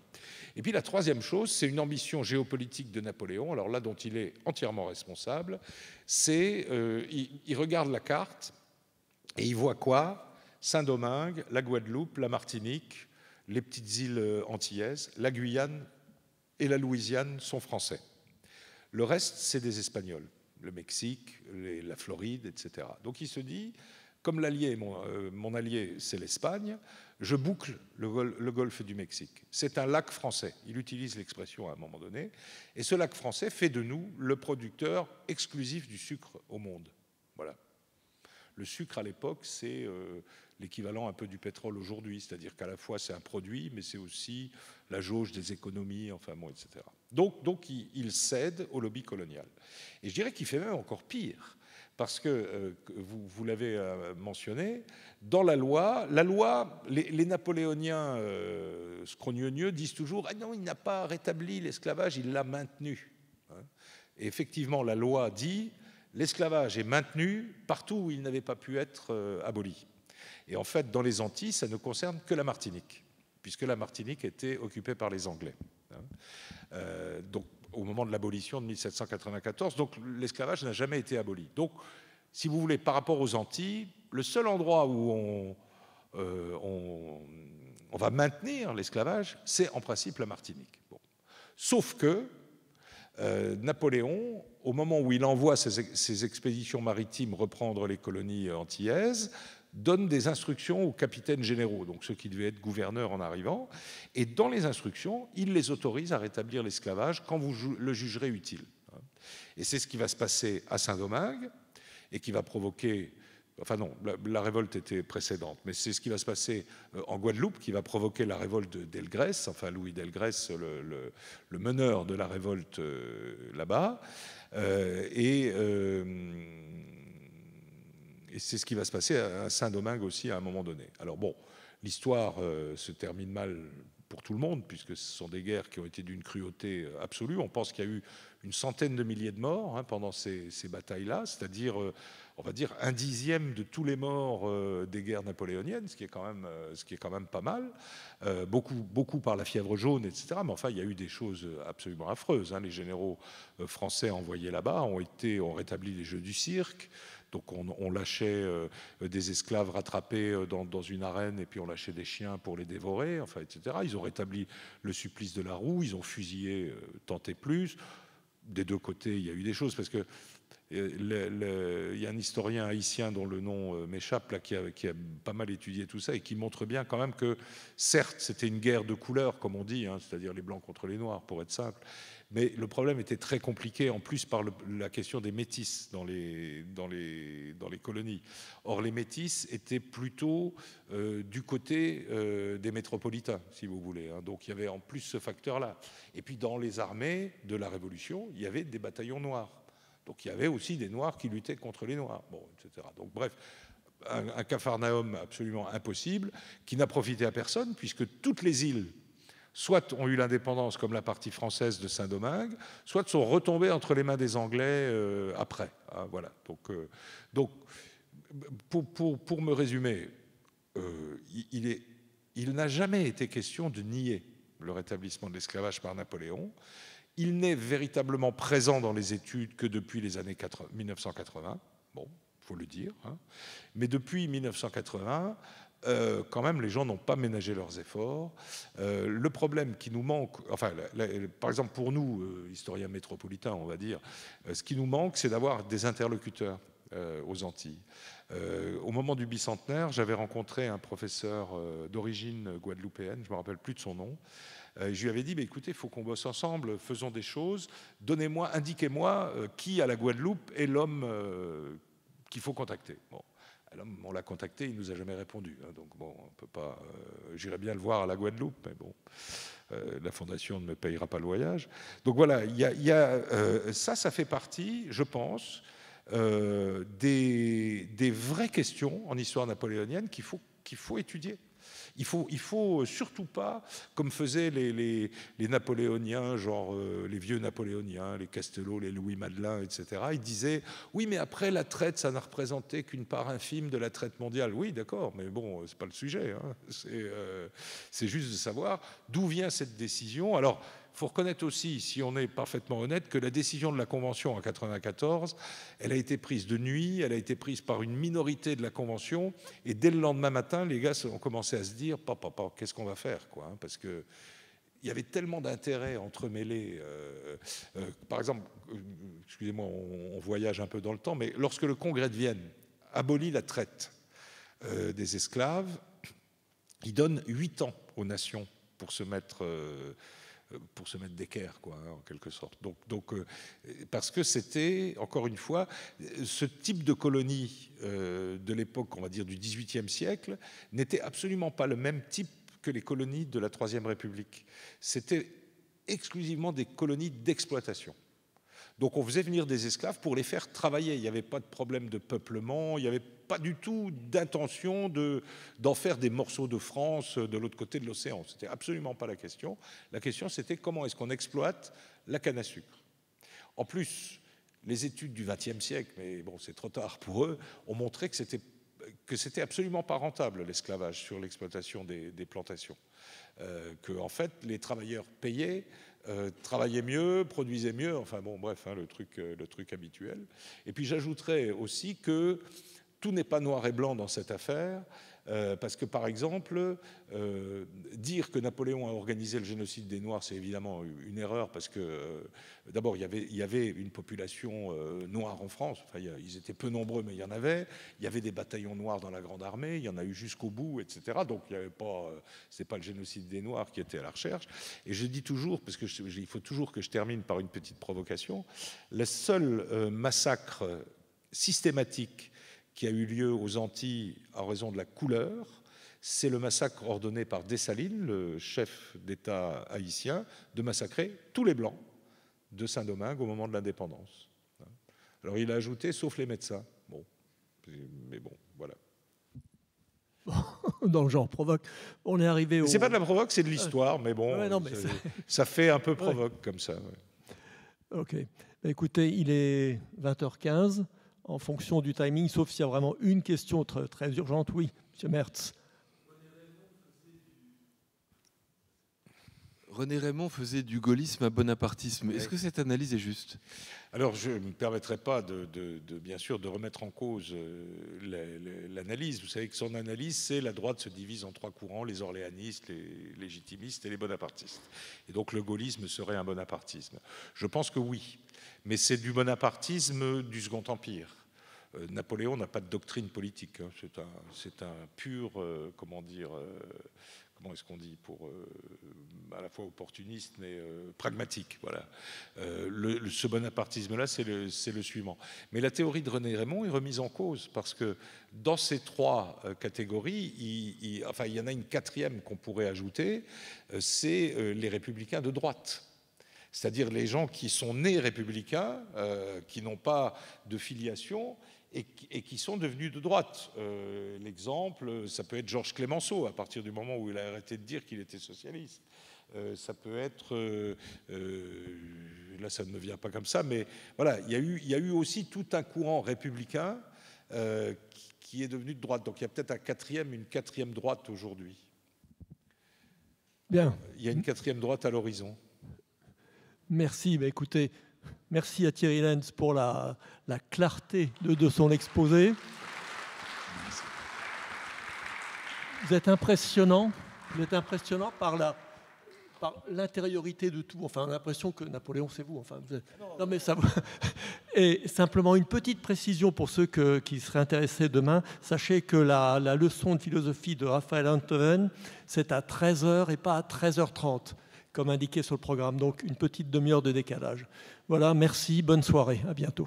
Et puis la troisième chose, c'est une ambition géopolitique de Napoléon, alors là dont il est entièrement responsable, c'est, euh, il regarde la carte, et il voit quoi Saint-Domingue, la Guadeloupe, la Martinique, les petites îles euh, antillaises, la Guyane et la Louisiane sont français. Le reste, c'est des Espagnols, le Mexique, la Floride, etc. Donc il se dit, comme l'allié, mon, euh, mon, allié, c'est l'Espagne, je boucle le golfe du Mexique. C'est un lac français. Il utilise l'expression à un moment donné. Et ce lac français fait de nous le producteur exclusif du sucre au monde. Voilà. Le sucre, à l'époque, c'est euh, l'équivalent un peu du pétrole aujourd'hui, c'est-à-dire qu'à la fois c'est un produit, mais c'est aussi la jauge des économies, enfin bon, etc. Donc, donc il, cède au lobby colonial. Et je dirais qu'il fait même encore pire, parce que, euh, vous, vous l'avez euh, mentionné, dans la loi, la loi, les, napoléoniens euh, disent toujours, ah non, il n'a pas rétabli l'esclavage, il l'a maintenu. Hein. Et effectivement, la loi dit, l'esclavage est maintenu partout où il n'avait pas pu être euh, aboli. Et en fait, dans les Antilles, ça ne concerne que la Martinique, puisque la Martinique était occupée par les Anglais. Hein. Euh, donc, au moment de l'abolition de 1794, donc l'esclavage n'a jamais été aboli. Donc, si vous voulez, par rapport aux Antilles, le seul endroit où on, euh, va maintenir l'esclavage, c'est en principe la Martinique. Sauf que euh, Napoléon, au moment où il envoie ses, ses, expéditions maritimes reprendre les colonies antillaises, donne des instructions aux capitaines généraux, donc ceux qui devaient être gouverneurs en arrivant, et dans les instructions, il les autorise à rétablir l'esclavage quand vous le jugerez utile. Et c'est ce qui va se passer à Saint-Domingue et qui va provoquer Enfin non, la, révolte était précédente, mais c'est ce qui va se passer euh, en Guadeloupe qui va provoquer la révolte d'Elgrès, enfin Louis d'Elgrès, le, meneur de la révolte euh, là-bas. Euh, et, c'est ce qui va se passer à Saint-Domingue aussi à un moment donné. Alors bon, l'histoire se termine mal pour tout le monde, puisque ce sont des guerres qui ont été d'une cruauté absolue. On pense qu'il y a eu une centaine de milliers de morts hein, pendant ces batailles-là, c'est-à-dire on va dire, un dixième de tous les morts euh, des guerres napoléoniennes, ce qui est quand même, euh, ce qui est quand même pas mal. Euh, beaucoup, beaucoup par la fièvre jaune, etc. Mais enfin, il y a eu des choses absolument affreuses. Hein. Les généraux français envoyés là-bas ont été, ont rétabli les jeux du cirque. Donc on, lâchait des esclaves rattrapés dans, dans, une arène et puis on lâchait des chiens pour les dévorer, enfin, etc. Ils ont rétabli le supplice de la roue, ils ont fusillé, tenté plus. Des deux côtés, il y a eu des choses parce que il y a un historien haïtien dont le nom euh, m'échappe, qui a, qui a, pas mal étudié tout ça et qui montre bien quand même que, certes, c'était une guerre de couleurs, comme on dit, hein, c'est-à-dire les blancs contre les noirs, pour être simple, mais le problème était très compliqué, en plus par la question des métis dans les, colonies. Or, les métis étaient plutôt euh, du côté euh, des métropolitains, si vous voulez. Hein. Donc, il y avait en plus ce facteur-là. Et puis, dans les armées de la Révolution, il y avait des bataillons noirs. Donc il y avait aussi des Noirs qui luttaient contre les Noirs, etc. Donc bref, un, Capharnaüm absolument impossible, qui n'a profité à personne, puisque toutes les îles, soit ont eu l'indépendance comme la partie française de Saint-Domingue, soit sont retombées entre les mains des Anglais euh, après. Hein, voilà. Donc, euh, pour, me résumer, euh, il n'a jamais été question de nier le rétablissement de l'esclavage par Napoléon. Il n'est véritablement présent dans les études que depuis les années 1980, bon, il faut le dire, hein. mais depuis 1980, euh, quand même, les gens n'ont pas ménagé leurs efforts. Euh, le problème qui nous manque, enfin, par exemple pour nous, euh, historiens métropolitains, on va dire, ce qui nous manque, c'est d'avoir des interlocuteurs aux Antilles. au moment du bicentenaire, j'avais rencontré un professeur d'origine guadeloupéenne, je ne me rappelle plus de son nom, euh, je lui avais dit, mais écoutez, il faut qu'on bosse ensemble, faisons des choses, donnez-moi, indiquez-moi euh, qui à la Guadeloupe est l'homme euh, qu'il faut contacter. Bon. on l'a contacté, il ne nous a jamais répondu. Hein, donc bon, on peut pas. J'irais J'irai bien le voir à la Guadeloupe, mais bon, la fondation ne me payera pas le voyage. Donc voilà, ça, ça fait partie, je pense, des, des, vraies questions en histoire napoléonienne qu'il faut, qu'il faut étudier. Il faut, il faut surtout pas, comme faisaient les, les, napoléoniens, genre euh, les vieux napoléoniens, les Castelot, les Louis madelin etc. Ils disaient oui, mais après la traite, ça n'a représenté qu'une part infime de la traite mondiale. Oui, d'accord, mais bon, c'est pas le sujet. Hein. Euh, c'est juste de savoir d'où vient cette décision. Alors il faut reconnaître aussi, si on est parfaitement honnête, que la décision de la Convention en 1994, elle a été prise de nuit, elle a été prise par une minorité de la Convention, et dès le lendemain matin, les gars ont commencé à se dire, papa, papa qu'est-ce qu'on va faire quoi, hein, Parce que il y avait tellement d'intérêts entremêlés. Euh, euh, par exemple, euh, excusez-moi, on, voyage un peu dans le temps, mais lorsque le Congrès de Vienne abolit la traite des esclaves, il donne huit ans aux nations pour se mettre pour se mettre d'équerre, quoi, hein, en quelque sorte. Donc, donc euh, parce que c'était, encore une fois, ce type de colonie euh, de l'époque, on va dire, du XVIIIe siècle, n'était absolument pas le même type que les colonies de la Troisième République. C'était exclusivement des colonies d'exploitation. Donc on faisait venir des esclaves pour les faire travailler. Il n'y avait pas de problème de peuplement, il n'y avait pas du tout d'intention d'en faire des morceaux de France de l'autre côté de l'océan. C'était absolument pas la question. La question, c'était comment est-ce qu'on exploite la canne à sucre. En plus, les études du XXe siècle, mais bon, c'est trop tard pour eux, ont montré que c'était que c'était absolument pas rentable l'esclavage sur l'exploitation des, plantations. Euh, que en fait, les travailleurs payés euh, travaillaient mieux, produisaient mieux. Enfin bon, bref, hein, le truc, euh, le truc habituel. Et puis j'ajouterais aussi que tout n'est pas noir et blanc dans cette affaire, euh, parce que par exemple, euh, dire que Napoléon a organisé le génocide des Noirs, c'est évidemment une erreur, parce que euh, d'abord, il, y avait une population noire en France, enfin, ils étaient peu nombreux, mais il y en avait, il y avait des bataillons noirs dans la Grande Armée, il y en a eu jusqu'au bout, etc. Donc, ce n'est pas, c'est pas le génocide des Noirs qui était à la recherche. Et je dis toujours, parce qu'il faut toujours que je termine par une petite provocation, le seul massacre systématique qui a eu lieu aux Antilles en raison de la couleur. C'est le massacre ordonné par Dessalines, le chef d'État haïtien, de massacrer tous les Blancs de Saint-Domingue au moment de l'indépendance. Alors il a ajouté, sauf les médecins. Bon, mais bon, voilà. Dans le genre provoque. On est arrivé au. C'est pas de la provoque, c'est de l'histoire, mais bon, [laughs] ça, fait un peu provoque comme ça. Ok. Bah, écoutez, il est 20h15 en fonction du timing, sauf s'il y a vraiment une question très, urgente. Oui, M. Mertz. René Raymond faisait du gaullisme à bonapartisme. Est-ce que cette analyse est juste Alors, je ne me permettrai pas, bien sûr, de remettre en cause euh, l'analyse. Vous savez que son analyse, c'est la droite se divise en trois courants, les orléanistes, les légitimistes et les bonapartistes. Et donc, le gaullisme serait un bonapartisme. Je pense que oui mais c'est du bonapartisme du Second Empire. Euh, Napoléon n'a pas de doctrine politique, hein. c'est un, pur, euh, comment dire, euh, comment est-ce qu'on dit, pour à la fois opportuniste mais pragmatique. Voilà. ce bonapartisme-là, c'est le, suivant. Mais la théorie de René Raymond est remise en cause parce que dans ces trois catégories, enfin, il y en a une quatrième qu'on pourrait ajouter, c'est les républicains de droite c'est-à-dire les gens qui sont nés républicains, euh, qui n'ont pas de filiation et, qui sont devenus de droite. Euh, l'exemple, ça peut être Georges Clémenceau, à partir du moment où il a arrêté de dire qu'il était socialiste. Euh, ça peut être, là ça ne me vient pas comme ça, mais voilà, il y, a eu, eu aussi tout un courant républicain qui, est devenu de droite. Donc il y a peut-être un une quatrième droite aujourd'hui. Bien. Il y a une quatrième droite à l'horizon. Merci. mais bah, écoutez, merci à Thierry Lenz pour la, clarté de, son exposé. Vous êtes impressionnant. Vous êtes impressionnant par la, par l'intériorité de tout. Enfin, l'impression que Napoléon, c'est vous. Enfin, [laughs] Et simplement une petite précision pour ceux qui seraient intéressés demain. Sachez que la, leçon de philosophie de Raphaël Antoven, c'est à 13h et pas à 13h30 comme indiqué sur le programme. Donc une petite demi-heure de décalage. Voilà, merci, bonne soirée, à bientôt.